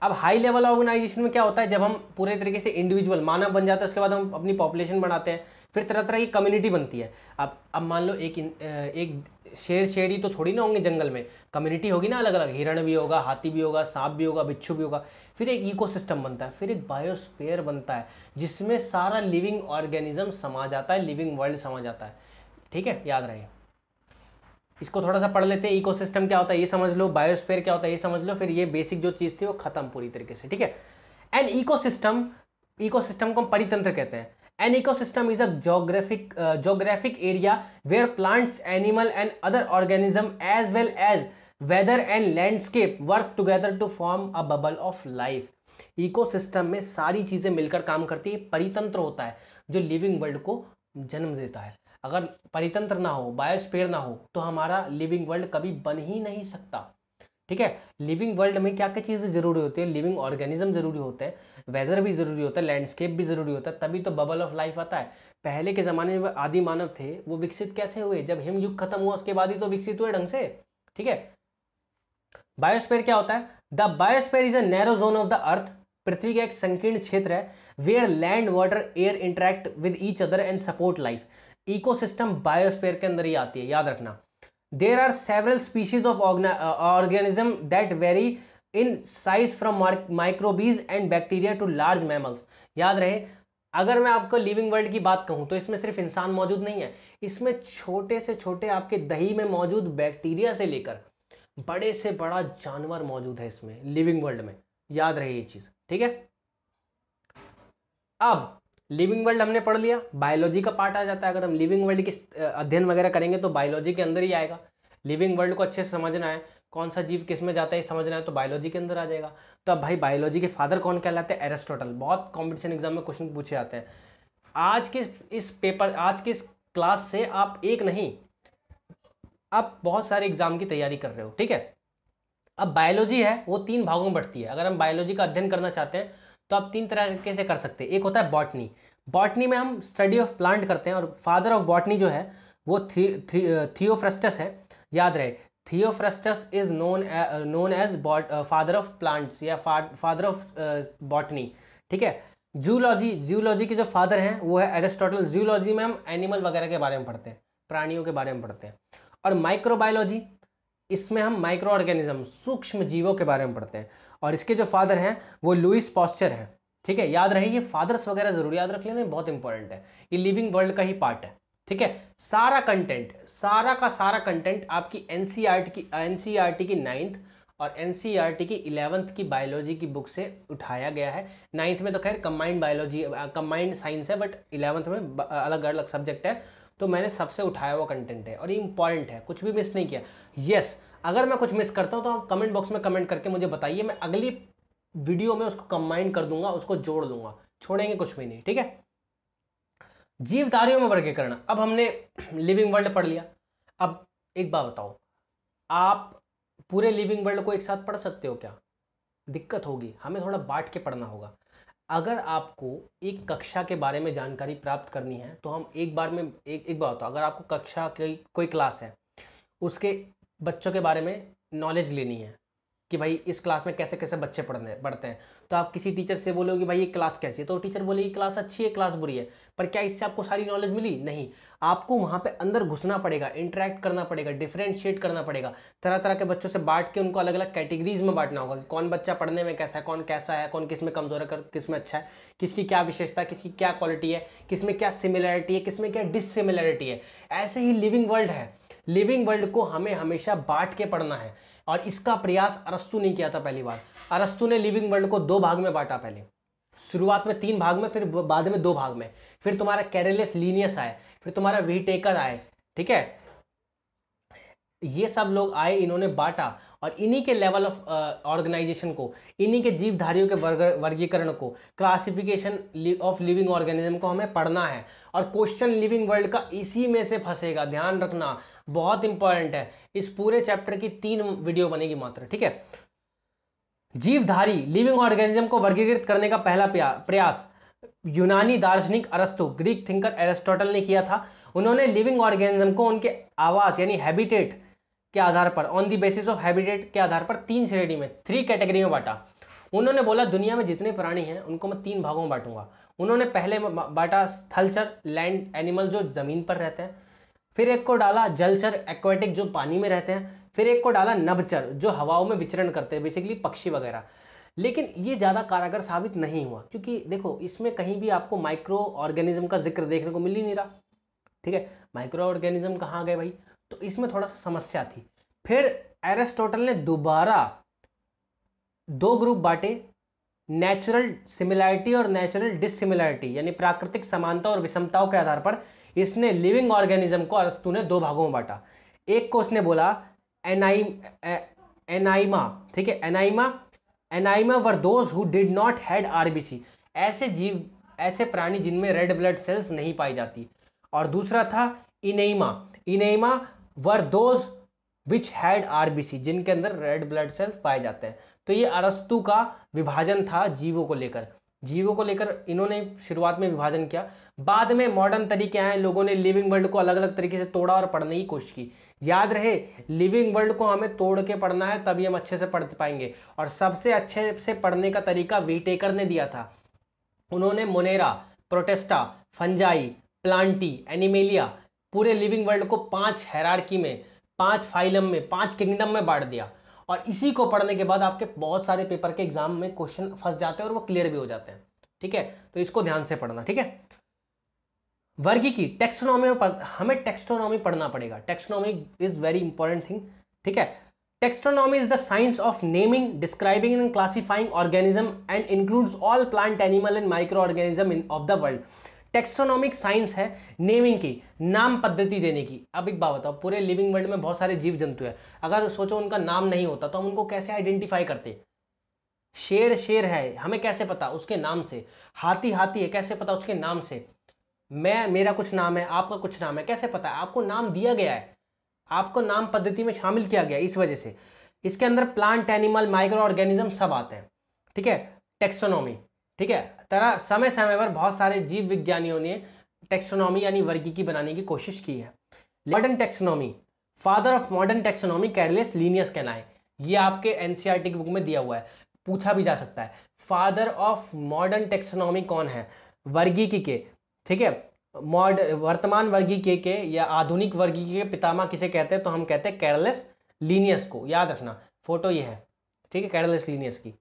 अब हाई लेवल ऑर्गेनाइजेशन में क्या होता है जब हम पूरे तरीके से इंडिविजुअल मानव बन जाते हैं उसके बाद हम अपनी पॉपुलेशन बनाते हैं फिर तरह तरह की कम्युनिटी बनती है अब अब मान लो एक एक शेर शेर ही तो थोड़ी ना होंगे जंगल में कम्युनिटी होगी ना अलग अलग हिरण भी होगा हाथी भी होगा सांप भी होगा बिच्छू भी होगा फिर एक इकोसिस्टम बनता है फिर एक बायोस्पेयर बनता है जिसमें सारा लिविंग ऑर्गेनिज्म समा जाता है लिविंग वर्ल्ड समा जाता है ठीक है याद रहेगा इसको थोड़ा सा पढ़ लेते हैं इकोसिस्टम क्या होता है ये समझ लो बायोस्फेयर क्या होता है ये समझ लो फिर ये बेसिक जो चीज़ थी वो खत्म पूरी तरीके से ठीक है एंड इकोसिस्टम इकोसिस्टम को हम परितंत्र कहते हैं an ecosystem is a geographic geographic area where plants animal and other organism as well as weather and landscape work together to form a bubble of life ecosystem में सारी चीज़ें मिलकर काम करती है परितंत्र होता है जो लिविंग वर्ल्ड को जन्म देता है अगर परितंत्र ना हो बायोस्पेयर ना हो तो हमारा लिविंग वर्ल्ड कभी बन ही नहीं सकता ठीक है लिविंग वर्ल्ड में क्या क्या चीज़ें ज़रूरी होती है लिविंग ऑर्गेनिज्म ज़रूरी होते हैं वेदर भी ज़रूरी होता है लैंडस्केप भी ज़रूरी होता है तभी तो बबल ऑफ लाइफ आता है पहले के ज़माने में आदि मानव थे वो विकसित कैसे हुए जब हिमयुग खत्म हुआ उसके बाद ही तो विकसित हुए ढंग से ठीक है बायोस्पेयर क्या होता है the biosphere is a narrow zone of the earth पृथ्वी का एक संकीर्ण क्षेत्र है where land water air interact with each other and support life ecosystem biosphere के अंदर ही आती है याद रखना there are several species of organism that vary in size from microbes and bacteria to large mammals याद रहे अगर मैं आपको लिविंग वर्ल्ड की बात कहूं तो इसमें सिर्फ इंसान मौजूद नहीं है इसमें छोटे से छोटे आपके दही में मौजूद बैक्टीरिया से लेकर बड़े से बड़ा जानवर मौजूद है इसमें लिविंग वर्ल्ड में याद रहे ये चीज़ ठीक है अब लिविंग वर्ल्ड हमने पढ़ लिया बायोलॉजी का पार्ट आ जाता है अगर हम लिविंग वर्ल्ड की अध्ययन वगैरह करेंगे तो बायोलॉजी के अंदर ही आएगा लिविंग वर्ल्ड को अच्छे से समझना है कौन सा जीव किस में जाता है समझना है तो बायोलॉजी के अंदर आ जाएगा तो अब भाई बायोलॉजी के फादर कौन कहलाते हैं एरिस्टोटल बहुत कॉम्पिटिशन एग्जाम में क्वेश्चन पूछे जाते हैं आज के इस पेपर आज के इस क्लास से आप एक नहीं आप बहुत सारे एग्जाम की तैयारी कर रहे हो ठीक है अब बायोलॉजी है वो तीन भागों में बढ़ती है अगर हम बायोलॉजी का अध्ययन करना चाहते हैं तो आप तीन तरह कैसे कर सकते हैं एक होता है बॉटनी बॉटनी में हम स्टडी ऑफ प्लांट करते हैं और फादर ऑफ बॉटनी जो है वो थी, थी, है याद रहे Theophrastus is known known as father of plants या फादर ऑफ बॉटनी ठीक है जूलॉजी जूलॉजी के जो फादर हैं वो है एरिस्टोटल जूलॉजी में हम एनिमल वगैरह के बारे में पढ़ते हैं प्राणियों के बारे में पढ़ते हैं और माइक्रोबायोलॉजी इसमें हम माइक्रो ऑर्गेनिज्म सूक्ष्म जीवों के बारे में पढ़ते हैं और इसके जो फादर हैं वो लुइस पॉस्चर हैं ठीक है याद रहे ये फादर्स वगैरह जरूर याद रख लेना बहुत इंपॉर्टेंट है ये लिविंग वर्ल्ड का ही पार्ट है ठीक है सारा कंटेंट सारा का सारा कंटेंट आपकी एन e की एन e की नाइन्थ और एन e की इलेवंथ की बायोलॉजी की बुक से उठाया गया है नाइन्थ में तो खैर कंबाइंड बायोलॉजी कंबाइंड साइंस है बट इलेवंथ में अलग अलग सब्जेक्ट है तो मैंने सबसे उठाया हुआ कंटेंट है और ये इंपॉर्टेंट है कुछ भी मिस नहीं किया येस अगर मैं कुछ मिस करता हूँ तो आप कमेंट बॉक्स में कमेंट करके मुझे बताइए मैं अगली वीडियो में उसको कंबाइन कर दूंगा उसको जोड़ दूंगा छोड़ेंगे कुछ भी नहीं ठीक है जीवधारियों में वर्गीकरण अब हमने लिविंग वर्ल्ड पढ़ लिया अब एक बात बताओ आप पूरे लिविंग वर्ल्ड को एक साथ पढ़ सकते हो क्या दिक्कत होगी हमें थोड़ा बांट के पढ़ना होगा अगर आपको एक कक्षा के बारे में जानकारी प्राप्त करनी है तो हम एक बार में एक एक बार होता अगर आपको कक्षा की कोई क्लास है उसके बच्चों के बारे में नॉलेज लेनी है कि भाई इस क्लास में कैसे कैसे बच्चे पढ़ने पढ़ते हैं तो आप किसी टीचर से बोलोगे भाई ये क्लास कैसी है तो टीचर बोलेगी क्लास अच्छी है क्लास बुरी है पर क्या इससे आपको सारी नॉलेज मिली नहीं आपको वहाँ पे अंदर घुसना पड़ेगा इंटरेक्ट करना पड़ेगा डिफ्रेंशिएट करना पड़ेगा तरह तरह के बच्चों से बांट के उनको अलग अलग कैटेगरीज में बांटना होगा कि कौन बच्चा पढ़ने में कैसा है कौन कैसा है कौन किस में कमज़ोर है किस में अच्छा है किसकी क्या विशेषता किसकी क्या क्वालिटी है किस में क्या सिमिलैरिटी है किस में क्या डिसिमिलैरिटी है ऐसे ही लिविंग वर्ल्ड है लिविंग वर्ल्ड को हमें हमेशा बांट के पढ़ना है और इसका प्रयास अरस्तु ने किया था पहली बार अरस्तु ने लिविंग वर्ल्ड को दो भाग में बांटा पहले शुरुआत में तीन भाग में फिर बाद में दो भाग में फिर तुम्हारा कैरेलेस लीनियस आए फिर तुम्हारा वीटेकर आए ठीक है ये सब लोग आए इन्होंने बांटा और इन्हीं के लेवल ऑफ ऑर्गेनाइजेशन को इन्हीं के जीवधारियों के वर्ग वर्गीकरण को क्लासिफिकेशन ऑफ लिविंग ऑर्गेनिज्म को हमें पढ़ना है और क्वेश्चन लिविंग वर्ल्ड का इसी में से फंसेगा ध्यान रखना बहुत इंपॉर्टेंट है इस पूरे चैप्टर की तीन वीडियो बनेगी मात्र ठीक है जीवधारी लिविंग ऑर्गेनिज्म को वर्गीकृत करने का पहला प्रयास यूनानी दार्शनिक अरस्तु ग्रीक थिंकर एरिस्टोटल ने किया था उन्होंने लिविंग ऑर्गेनिज्म को उनके आवास यानी हैबिटेट के आधार पर on the basis of habitat के आधार पर तीन श्रेणी में थ्री कैटेगरी में बांटा उन्होंने बोला दुनिया में जितने प्राणी हैं उनको मैं तीन भागों में बांटूंगा उन्होंने पहले बांटा स्थलचर लैंड एनिमल जो ज़मीन पर रहते हैं फिर एक को डाला जलचर एक्वेटिक जो पानी में रहते हैं फिर एक को डाला नभचर जो हवाओं में विचरण करते हैं बेसिकली पक्षी वगैरह लेकिन ये ज़्यादा कारागर साबित नहीं हुआ क्योंकि देखो इसमें कहीं भी आपको माइक्रो ऑर्गेनिज्म का जिक्र देखने को मिल ही नहीं रहा ठीक है माइक्रो ऑर्गेनिज्म कहाँ गए भाई तो इसमें थोड़ा सा समस्या थी फिर एरिस्टोटल ने दोबारा दो ग्रुप बांटे नेचुरल सिमिलैरिटी और नेचुरल डिसिमिलैरिटी यानी प्राकृतिक समानता और विषमताओं के आधार पर इसने लिविंग ऑर्गेनिज्म को अरस्तु ने दो भागों में बांटा एक को उसने बोला एनाइ एनाइमा ठीक है anaima anaima were those who did not had RBC ऐसे जीव ऐसे प्राणी जिनमें रेड ब्लड सेल्स नहीं पाई जाती और दूसरा था enaima enaima were those which had RBC जिनके अंदर रेड ब्लड सेल्स पाए जाते हैं तो ये अरस्तु का विभाजन था जीवों को लेकर जीवों को लेकर इन्होंने शुरुआत में विभाजन किया बाद में मॉडर्न तरीके आए लोगों ने लिविंग वर्ल्ड को अलग अलग तरीके से तोड़ा और पढ़ने की कोशिश की याद रहे लिविंग वर्ल्ड को हमें तोड़ के पढ़ना है तभी हम अच्छे से पढ़ पाएंगे और सबसे अच्छे से पढ़ने का तरीका वीटेकर ने दिया था उन्होंने Monera Protista Fungi Plantae Animalia पूरे लिविंग वर्ल्ड को पांच हैरारकी में पांच फाइलम में पांच किंगडम में बांट दिया और इसी को पढ़ने के बाद आपके बहुत सारे पेपर के एग्जाम में क्वेश्चन फंस जाते हैं और वो क्लियर भी हो जाते हैं ठीक है तो इसको ध्यान से पढ़ना ठीक है वर्गी की टेक्सोनॉमी में हमें टेक्सट्रोनॉमी पढ़ना पड़ेगा taxonomy is very important thing ठीक है taxonomy is the science of naming describing and classifying organism and includes all plant animal and microorganism of the world taxonomic science है नेमिंग की नाम पद्धति देने की अब एक बात बताओ पूरे लिविंग वर्ल्ड में बहुत सारे जीव जंतु है अगर सोचो उनका नाम नहीं होता तो हम उनको कैसे आइडेंटिफाई करते शेर शेर है हमें कैसे पता उसके नाम से हाथी हाथी है कैसे पता उसके नाम से मैं मेरा कुछ नाम है आपका कुछ नाम है कैसे पता है आपको नाम दिया गया है आपको नाम पद्धति में शामिल किया गया इस वजह से इसके अंदर प्लांट एनिमल माइक्रो ऑर्गेनिज्म सब आते हैं ठीक है टेक्सोनॉमी ठीक है तरह समय समय पर बहुत सारे जीव विज्ञानियों ने टेक्सोनॉमी यानी वर्गीकी बनाने की कोशिश की है modern taxonomy father of modern taxonomy Carolus Linnaeus कहलाए ये आपके एन e की बुक में दिया हुआ है पूछा भी जा सकता है फादर ऑफ मॉडर्न टेक्सोनॉमी कौन है वर्गीकी के ठीक है मॉड वर्तमान वर्गी के या आधुनिक वर्गी के पितामा किसे कहते हैं तो हम कहते हैं कैरलेस लीनियस को याद रखना फोटो ये है ठीक है कैरलेस लीनियस की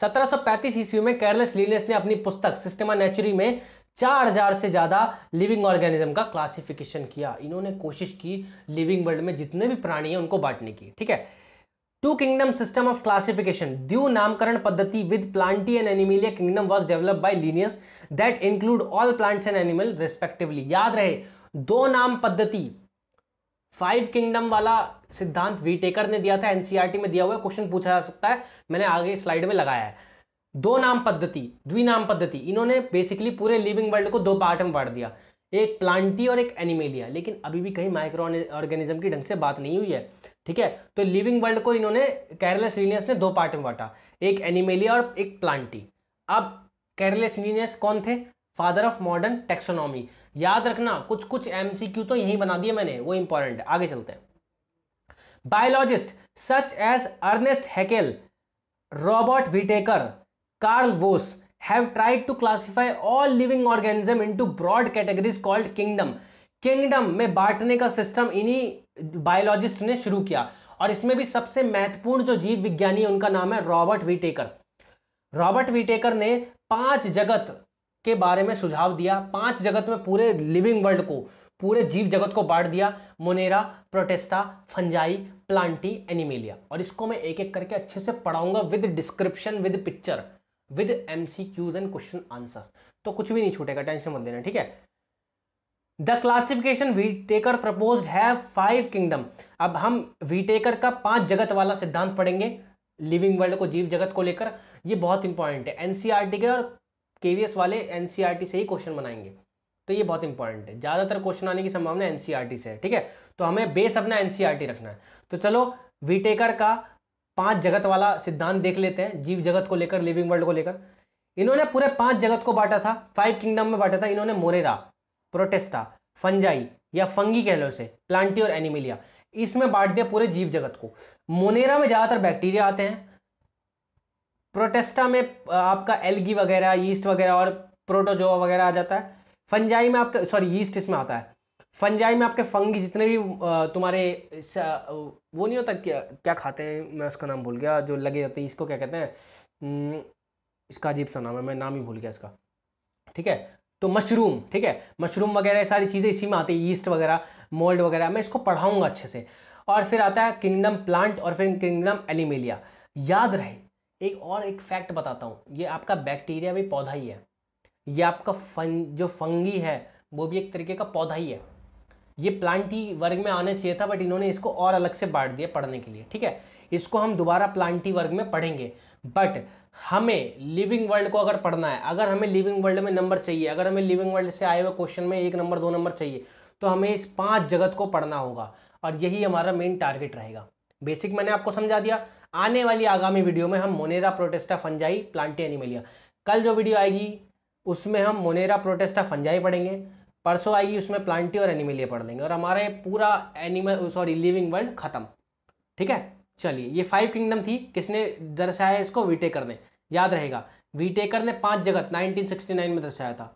1735 ईस्वी में कैरलेस लीनेस ने अपनी पुस्तक सिस्टमा नेचुरी में 4000 से ज़्यादा लिविंग ऑर्गेनिज्म का क्लासिफिकेशन किया इन्होंने कोशिश की लिविंग वर्ल्ड में जितने भी प्राणी हैं उनको बांटने की ठीक है two kingdom system of classification ड्यू नामकरण पद्धति with Plantae and Animalia kingdom was develop by Linnaeus that include all plants and animal respectively याद रहे दो नाम पद्धति फाइव किंगडम वाला सिद्धांत वीटेकर ने दिया था एनसीईआरटी e में दिया हुआ क्वेश्चन पूछा जा सकता है मैंने आगे स्लाइड में लगाया है दो नाम पद्धति द्विनाम पद्धति इन्होंने बेसिकली पूरे लिविंग वर्ल्ड को दो पार्ट में बांट दिया एक प्लांटी और एक एनिमेलिया लेकिन अभी भी कहीं माइक्रो ऑर्गेनिज्म की ढंग से बात नहीं हुई है ठीक है तो लिविंग वर्ल्ड को इन्होंने कैरलेस लीनियस ने दो पार्ट में बांटा एक एनिमेलिया और एक प्लांटी अब कैरलेस लीनियस कौन थे फादर ऑफ मॉडर्न टेक्सोनॉमी याद रखना कुछ कुछ एमसीक्यू तो यही बना दिए मैंने वो इंपॉर्टेंट है आगे चलते हैं biologist such as Ernst Haeckel Robert Whittaker Carl Woese have tried to classify all living organism into broad categories called kingdom kingdom में बांटने का सिस्टम इन्हीं बायोलॉजिस्ट ने शुरू किया और इसमें भी सबसे महत्वपूर्ण जो जीव विज्ञानी उनका नाम है रॉबर्ट विटेकर रॉबर्ट विटेकर ने पांच जगत के बारे में सुझाव दिया पांच जगत में पूरे लिविंग वर्ल्ड को पूरे जीव जगत को बांट दिया Monera Protista Fungi Plantae Animalia और इसको मैं एक एक करके अच्छे से पढ़ाऊंगा with description with picture with MCQs and question answer तो कुछ भी नहीं छूटेगा टेंशन मत लेना ठीक है the classification Whittaker propose have five kingdom अब हम वी टेकर का पांच जगत वाला सिद्धांत पढ़ेंगे लिविंग वर्ल्ड को जीव जगत को लेकर ये बहुत इंपॉर्टेंट है एनसीआरटी e के और केवीएस वाले एनसीआरटी e से ही क्वेश्चन बनाएंगे तो ये बहुत इंपॉर्टेंट है ज़्यादातर क्वेश्चन आने की संभावना एन e से है ठीक है तो हमें बेस अपना एन e रखना है तो चलो वीटेकर का पांच जगत वाला सिद्धांत देख लेते हैं जीव जगत को लेकर लिविंग वर्ल्ड को लेकर इन्होंने पूरे पांच जगत को बांटा था फाइव किंगडम में बांटा था इन्होंने मोरेरा प्रोटेस्टा फंजाई या फंगी कह लो इसे प्लांटी और एनिमिलिया इसमें बांट दिया पूरे जीव जगत को मोनेरा में ज़्यादातर बैक्टीरिया आते हैं प्रोटेस्टा में आपका एलगी वगैरह यीस्ट वगैरह और प्रोटोजोआ वगैरह आ जाता है फंजाई में आपका सॉरी ईस्ट इसमें आता है फंजाई में आपके फंगी जितने भी तुम्हारे वो नहीं होता क्या क्या खाते हैं मैं उसका नाम भूल गया जो लगे होते हैं इसको क्या कहते हैं हम्म, इसका अजीब सा नाम है मैं नाम ही भूल गया इसका ठीक है तो मशरूम ठीक है मशरूम वगैरह सारी चीज़ें इसी में आती है ईस्ट वगैरह मोल्ड वगैरह मैं इसको पढ़ाऊँगा अच्छे से और फिर आता है किंगडम प्लांट और फिर किंगडम एलिमेलिया याद रहे एक और एक फैक्ट बताता हूँ ये आपका बैक्टीरिया भी पौधा ही है ये आपका फं जो फंगी है वो भी एक तरीके का पौधा ही है ये प्लांट ही वर्ग में आना चाहिए था बट इन्होंने इसको और अलग से बांट दिया पढ़ने के लिए ठीक है इसको हम दोबारा प्लांटी वर्ग में पढ़ेंगे बट हमें लिविंग वर्ल्ड को अगर पढ़ना है अगर हमें लिविंग वर्ल्ड में नंबर चाहिए अगर हमें लिविंग वर्ल्ड से आए हुए क्वेश्चन में एक नंबर दो नंबर चाहिए तो हमें इस पांच जगत को पढ़ना होगा और यही हमारा मेन टारगेट रहेगा बेसिक मैंने आपको समझा दिया आने वाली आगामी वीडियो में हम Monera Protista Fungi Plantae Animalia कल जो वीडियो आएगी उसमें हम मोनेरा प्रोटेस्टा फंजाई पढ़ेंगे परसों आएगी उसमें प्लांटी और एनिमलिया पढ़ लेंगे और हमारे पूरा एनिमल सॉरी लिविंग वर्ल्ड खत्म ठीक है चलिए ये फाइव किंगडम थी किसने दर्शाया इसको वीटेकर ने याद रहेगा वीटेकर ने पांच जगत 1969 में दर्शाया था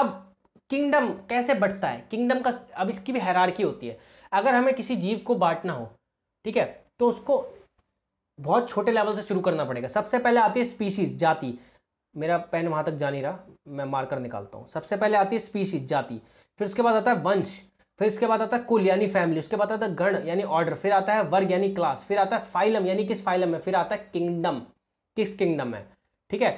अब किंगडम कैसे बटता है किंगडम का अब इसकी भी हैरारकी होती है अगर हमें किसी जीव को बांटना हो ठीक है तो उसको बहुत छोटे लेवल से शुरू करना पड़ेगा सबसे पहले आती है स्पीसीज जाति मेरा पेन वहाँ तक जा नहीं रहा मैं मार्कर निकालता हूँ सबसे पहले आती है स्पीशीज जाति फिर उसके बाद आता है वंश फिर इसके बाद आता है कुल यानी फैमिली उसके बाद आता है गण यानी ऑर्डर फिर आता है वर्ग यानी क्लास फिर आता है फाइलम यानी किस फाइलम है फिर आता है किंगडम किस किंगडम है ठीक है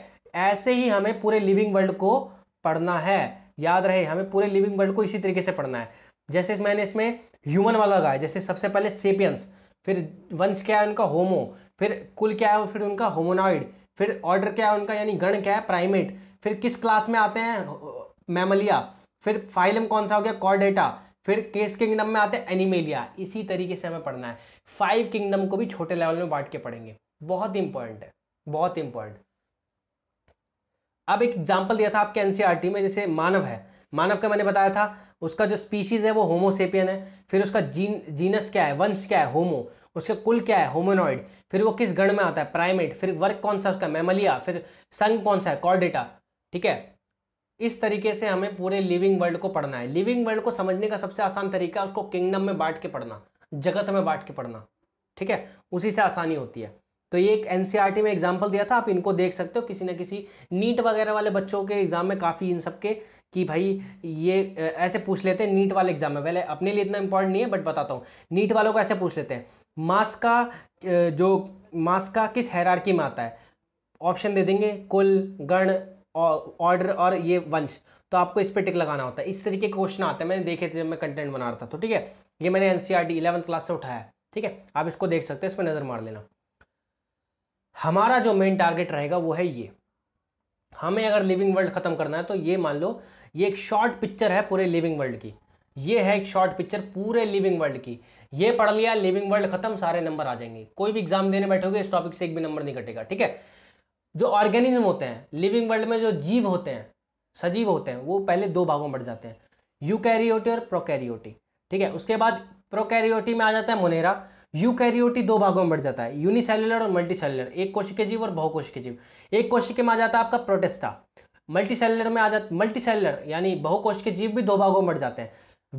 ऐसे ही हमें पूरे लिविंग वर्ल्ड को पढ़ना है याद रहे हमें पूरे लिविंग वर्ल्ड को इसी तरीके से पढ़ना है जैसे मैंने इसमें ह्यूमन वाला लगाया जैसे सबसे पहले सेपियंस फिर वंश क्या है उनका होमो फिर कुल क्या है फिर उनका होमोनाइड फिर ऑर्डर क्या है उनका यानी गण क्या है प्राइमेट फिर किस क्लास में आते हैं मैमलिया फिर फाइलम कौन सा हो गया कॉर्डेटा फिर केस किंगडम में आते हैं एनिमेलिया इसी तरीके से हमें पढ़ना है फाइव किंगडम को भी छोटे लेवल में बांट के पढ़ेंगे बहुत इंपॉर्टेंट है बहुत इंपॉर्टेंट अब एक एग्जाम्पल दिया था आपके एनसीईआरटी e में जैसे मानव है मानव का मैंने बताया था उसका जो स्पीशीज़ है वो होमोसेपियन है फिर उसका जीन जीनस क्या है वंश क्या है होमो उसके कुल क्या है होमोनॉइड फिर वो किस गण में आता है प्राइमेट फिर वर्क कौन सा उसका मेमलिया फिर संघ कौन सा है कॉर्डेटा ठीक है इस तरीके से हमें पूरे लिविंग वर्ल्ड को पढ़ना है लिविंग वर्ल्ड को समझने का सबसे आसान तरीका उसको किंगडम में बांट के पढ़ना जगत में बांट के पढ़ना ठीक है उसी से आसानी होती है तो ये एक एनसीईआरटी e में एग्जाम्पल दिया था आप इनको देख सकते हो किसी ना किसी नीट वगैरह वाले बच्चों के एग्जाम में काफ़ी इन सब के कि भाई ये ऐसे पूछ लेते हैं नीट वाले एग्जाम में पहले अपने लिए इतना इंपॉर्टेंट नहीं है बट बताता हूँ नीट वालों को ऐसे पूछ लेते हैं मास का जो मास का किस हैरार्की में आता है ऑप्शन दे देंगे कुल गण ऑर्डर और ये वंश तो आपको इस पर टिक लगाना होता है इस तरीके के क्वेश्चन आते हैं मैंने देखे थे जब मैं कंटेंट बना रहा था तो ठीक है ये मैंने NCERT eleventh class से उठाया ठीक है आप इसको देख सकते हैं इस पर नज़र मार लेना हमारा जो मेन टारगेट रहेगा वो है ये हमें अगर लिविंग वर्ल्ड ख़त्म करना है तो ये मान लो ये एक शॉर्ट पिक्चर है पूरे लिविंग वर्ल्ड की ये है एक शॉर्ट पिक्चर पूरे लिविंग वर्ल्ड की ये पढ़ लिया लिविंग वर्ल्ड खत्म सारे नंबर आ जाएंगे कोई भी एग्जाम देने बैठोगे इस टॉपिक से एक भी नंबर नहीं कटेगा ठीक है जो ऑर्गेनिज्म होते हैं लिविंग वर्ल्ड में जो जीव होते हैं सजीव होते हैं वो पहले दो भागों में बढ़ जाते हैं यूकैरियोटी और प्रोकैरियोटी ठीक है उसके बाद प्रोकैरियोटी में आ जाता है मोनेरा यूकैरियोटी दो भागों में बढ़ जाता है यूनिसेलुलर और मल्टीसेलुलर एक के जीव और के जीव एक कोशिक में आ जाता है आपका प्रोटेस्टा मल्टीसेलुलर में आ जाता मल्टीसेलुलर यानी के जीव भी दो भागों में बढ़ जाते हैं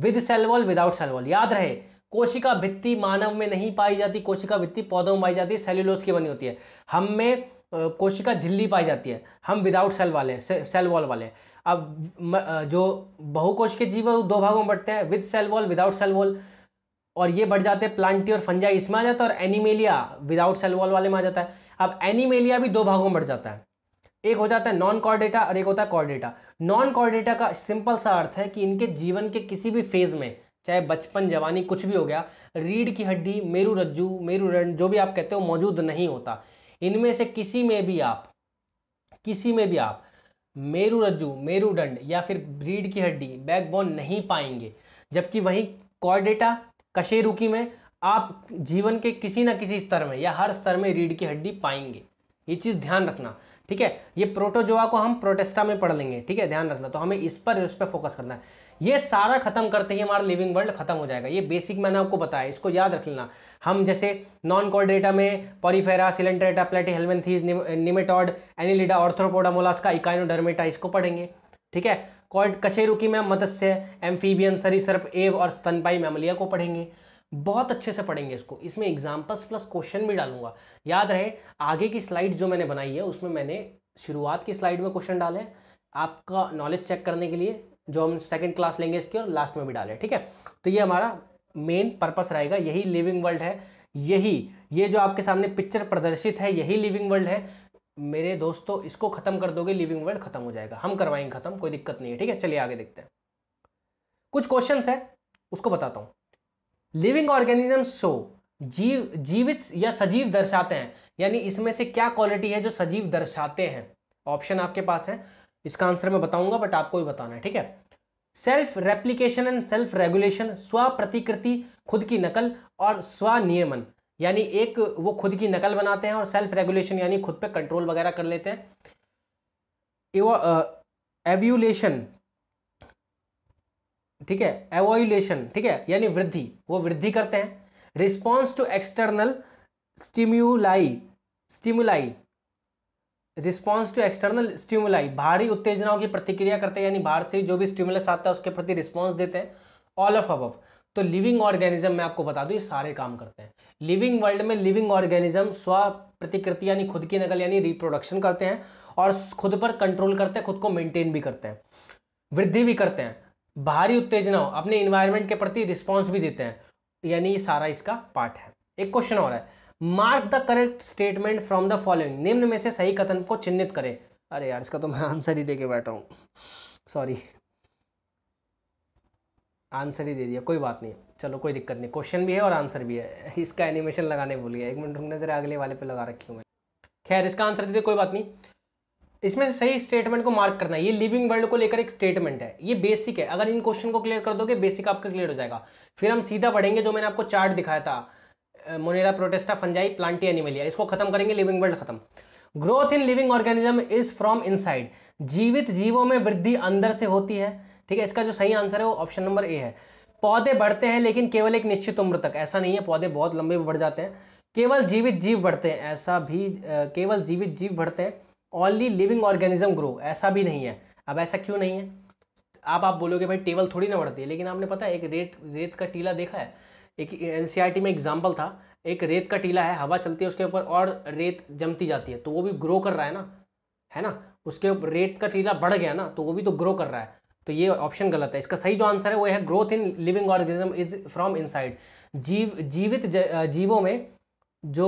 with cell wall without cell wall याद रहे कोशिका भित्ति मानव में नहीं पाई जाती कोशिका भित्ति पौधों में पाई जाती है सेल्यूलोस की बनी होती है हम में कोशिका झिल्ली पाई जाती है हम विदाउट सेल वाले से, सेल वॉल वाले अब जो बहुकोश के जीव है दो भागों में बढ़ते हैं with cell wall without cell wall और ये बढ़ जाते हैं प्लांटी और फंजाई इसमें आ जाता है और एनिमेलिया विदाउट सेल वॉल वाले में आ जाता है अब एनिमेलिया भी दो भागों में बढ़ जाता है एक हो जाता है नॉन कॉर डेटा और एक होता है chordata non chordata का सिंपल सा अर्थ है कि इनके जीवन के किसी भी फेज़ में चाहे बचपन जवानी कुछ भी हो गया रीढ़ की हड्डी मेरू रज्जू मेरू मेरुदंड जो भी आप कहते हो मौजूद नहीं होता इनमें से किसी में भी आप किसी में भी आप मेरू रज्जू मेरू डंड या फिर रीढ़ की हड्डी बैकबोन नहीं पाएंगे जबकि वहीं कॉर्डेटा कशेरुकी में आप जीवन के किसी ना किसी स्तर में या हर स्तर में रीढ़ की हड्डी पाएंगे ये चीज़ ध्यान रखना ठीक है ये प्रोटोजोआ को हम प्रोटेस्टा में पढ़ लेंगे ठीक है ध्यान रखना तो हमें इस पर इस पर फोकस करना है ये सारा खत्म करते ही हमारा लिविंग वर्ल्ड खत्म हो जाएगा ये बेसिक मैंने आपको बताया इसको याद रख लेना हम जैसे नॉन कॉर्डेटा में Porifera Coelenterata Platyhelminthes Nematoda Annelida Arthropoda Mollusca Echinodermata इसको पढ़ेंगे ठीक है कॉर्ड कशेरुकी में मत्स्य एम्फीबियन सरीसर्प एव और स्तनपाई मेमलिया को पढ़ेंगे बहुत अच्छे से पढ़ेंगे इसको इसमें एग्जाम्पल्स प्लस क्वेश्चन भी डालूंगा याद रहे आगे की स्लाइड जो मैंने बनाई है उसमें मैंने शुरुआत की स्लाइड में क्वेश्चन डाले आपका नॉलेज चेक करने के लिए जो हम सेकंड क्लास लेंगे इसकी और लास्ट में भी डाले ठीक है तो ये हमारा मेन पर्पस रहेगा यही लिविंग वर्ल्ड है यही ये जो आपके सामने पिक्चर प्रदर्शित है यही लिविंग वर्ल्ड है मेरे दोस्तों इसको ख़त्म कर दोगे लिविंग वर्ल्ड खत्म हो जाएगा हम करवाएंगे खत्म कोई दिक्कत नहीं है ठीक है चलिए आगे देखते हैं कुछ क्वेश्चन है उसको बताता हूँ लिविंग ऑर्गेनिज्म शो जीव जीवित या सजीव दर्शाते हैं यानी इसमें से क्या क्वालिटी है जो सजीव दर्शाते हैं ऑप्शन आपके पास है इसका आंसर मैं बताऊंगा बट आपको भी बताना है ठीक है self replication and self regulation स्व प्रतिकृति खुद की नकल और स्वनियमन यानी एक वो खुद की नकल बनाते हैं और सेल्फ रेगुलेशन यानी खुद पे कंट्रोल वगैरह कर लेते हैं एव्यूलेशन ठीक है एवोलेशन ठीक है यानी वृद्धि वो वृद्धि करते हैं response to external stimuli stimuli response to external stimuli बाहरी उत्तेजनाओं की प्रतिक्रिया करते हैं यानी बाहर से जो भी स्टिम्यूलस आता है उसके प्रति रिस्पॉन्स देते हैं ऑल ऑफ अबव तो लिविंग ऑर्गेनिज्म मैं आपको बता दूं ये सारे काम करते हैं लिविंग वर्ल्ड में लिविंग ऑर्गेनिज्म स्व प्रतिकृति यानी खुद की नकल यानी रिप्रोडक्शन करते हैं और खुद पर कंट्रोल करते हैं खुद को मेंटेन भी करते हैं वृद्धि भी करते हैं बाहरी उत्तेजनाओं अपने इन्वायरमेंट के प्रति रिस्पॉन्स भी देते हैं यानी ये सारा इसका पार्ट है एक क्वेश्चन और है mark the correct statement from the following निम्न में से सही कथन को चिन्हित करें अरे यार इसका तो मैं आंसर ही दे के बैठा हूँ सॉरी आंसर ही दे दिया कोई बात नहीं चलो कोई दिक्कत नहीं क्वेश्चन भी है और आंसर भी है इसका एनिमेशन लगाने भूलिए एक मिनट रुकने जरा अगले वाले पे लगा रखी हूँ मैं खैर इसका आंसर दे दिया कोई बात नहीं इसमें से सही स्टेटमेंट को मार्क करना है ये लिविंग वर्ल्ड को लेकर एक स्टेटमेंट है ये बेसिक है अगर इन क्वेश्चन को क्लियर कर दोगे बेसिक आपका क्लियर हो जाएगा फिर हम सीधा बढ़ेंगे जो मैंने आपको चार्ट दिखाया था Monera Protista Fungi Plantae Animalia इसको खत्म करेंगे लिविंग वर्ल्ड खत्म growth in living organism is from inside जीवित जीवों में वृद्धि अंदर से होती है ठीक है इसका जो सही आंसर है वो ऑप्शन नंबर ए है पौधे बढ़ते हैं लेकिन केवल एक निश्चित उम्र तक ऐसा नहीं है पौधे बहुत लंबे बढ़ जाते हैं केवल जीवित जीव बढ़ते हैं ऐसा भी केवल जीवित जीव बढ़ते हैं ओनली लिविंग ऑर्गेनिज्म ग्रो ऐसा भी नहीं है अब ऐसा क्यों नहीं है आप आप बोलोगे भाई टेबल थोड़ी ना बढ़ती है लेकिन आपने पता है एक रेत रेत का टीला देखा है एक एन e में एग्जाम्पल था एक रेत का टीला है हवा चलती है उसके ऊपर और रेत जमती जाती है तो वो भी ग्रो कर रहा है ना है ना उसके ऊपर रेत का टीला बढ़ गया ना तो वो भी तो ग्रो कर रहा है तो ये ऑप्शन गलत है इसका सही जो आंसर है वो है growth in living organism is from inside जीव जीवित जीवों में जो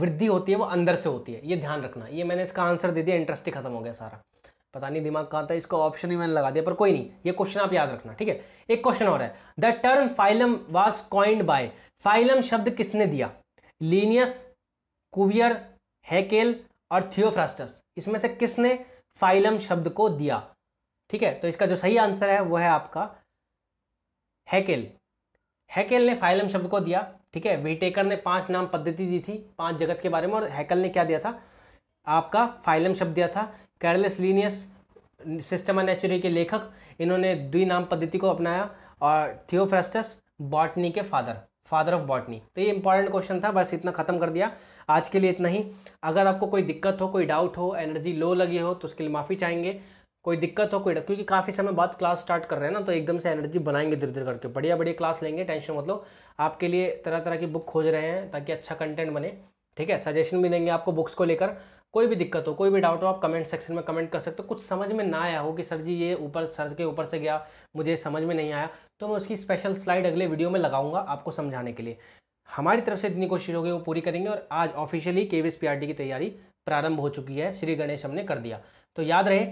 वृद्धि होती है वो अंदर से होती है ये ध्यान रखना ये मैंने इसका आंसर दे दिया इंटरेस्ट ही खत्म हो गया सारा पता नहीं दिमाग कहाँ था इसका ऑप्शन ही मैंने लगा दिया पर कोई नहीं ये क्वेश्चन आप याद रखना ठीक है एक क्वेश्चन और है the term phylum was coined by phylum शब्द किसने दिया लीनियस कुवियर हैकेल और थियोफ्रास्टस इसमें से किसने फाइलम शब्द को दिया ठीक है तो इसका जो सही आंसर है वो है आपका हैकेल हैकेल ने फाइलम शब्द को दिया ठीक है वेटेकर ने पांच नाम पद्धति दी थी पांच जगत के बारे में और हैकल ने क्या दिया था आपका फाइलम शब्द दिया था कैरलेस लीनियस सिस्टम नेचुरी के लेखक इन्होंने द्वि नाम पद्धति को अपनाया और थियोफेस्टस बॉटनी के फादर फादर ऑफ बॉटनी तो ये इंपॉर्टेंट क्वेश्चन था बस इतना ख़त्म कर दिया आज के लिए इतना ही अगर आपको कोई दिक्कत हो कोई डाउट हो एनर्जी लो लगी हो तो उसके लिए माफ़ी चाहेंगे कोई दिक्कत हो कोई क्योंकि काफ़ी समय बाद क्लास स्टार्ट कर रहे हैं ना तो एकदम से एनर्जी बनाएंगे धीरे धीरे करके बढ़िया बढ़िया क्लास लेंगे टेंशन मतलब आपके लिए तरह तरह की बुक खोज रहे हैं ताकि अच्छा कंटेंट बने ठीक है सजेशन भी देंगे आपको बुक्स को लेकर कोई भी दिक्कत हो कोई भी डाउट हो आप कमेंट सेक्शन में कमेंट कर सकते हो कुछ समझ में ना आया हो कि सर जी ये ऊपर सर के ऊपर से गया मुझे समझ में नहीं आया तो मैं उसकी स्पेशल स्लाइड अगले वीडियो में लगाऊंगा आपको समझाने के लिए हमारी तरफ से इतनी कोशिश होगी वो पूरी करेंगे और आज ऑफिशियली के की तैयारी प्रारंभ हो चुकी है श्री गणेश हमने कर दिया तो याद रहे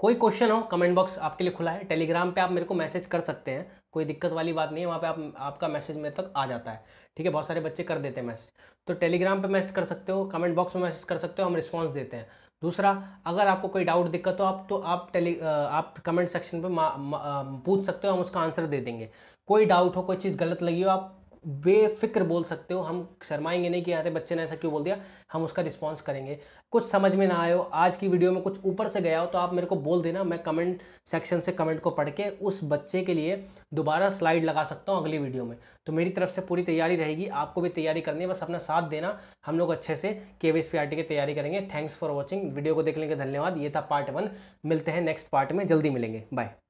कोई क्वेश्चन हो कमेंट बॉक्स आपके लिए खुला है टेलीग्राम पे आप मेरे को मैसेज कर सकते हैं कोई दिक्कत वाली बात नहीं है वहाँ पे आप आपका मैसेज मेरे तक आ जाता है ठीक है बहुत सारे बच्चे कर देते हैं मैसेज तो टेलीग्राम पे मैसेज कर सकते हो कमेंट बॉक्स में मैसेज कर सकते हो हम रिस्पॉन्स देते हैं दूसरा अगर आपको कोई डाउट दिक्कत हो आप तो आप टेली आप कमेंट सेक्शन पर पूछ सकते हो हम उसका आंसर दे देंगे कोई डाउट हो कोई चीज़ गलत लगी हो आप बेफिक्र बोल सकते हो हम शर्माएंगे नहीं कि अरे बच्चे ने ऐसा क्यों बोल दिया हम उसका रिस्पॉन्स करेंगे कुछ समझ में ना आए हो आज की वीडियो में कुछ ऊपर से गया हो तो आप मेरे को बोल देना मैं कमेंट सेक्शन से कमेंट को पढ़ के उस बच्चे के लिए दोबारा स्लाइड लगा सकता हूँ अगली वीडियो में तो मेरी तरफ से पूरी तैयारी रहेगी आपको भी तैयारी करनी है बस अपना साथ देना हम लोग अच्छे से के वी की तैयारी करेंगे थैंक्स फॉर वॉचिंग वीडियो को देख लेंगे धन्यवाद ये था पार्ट वन मिलते हैं नेक्स्ट पार्ट में जल्दी मिलेंगे बाय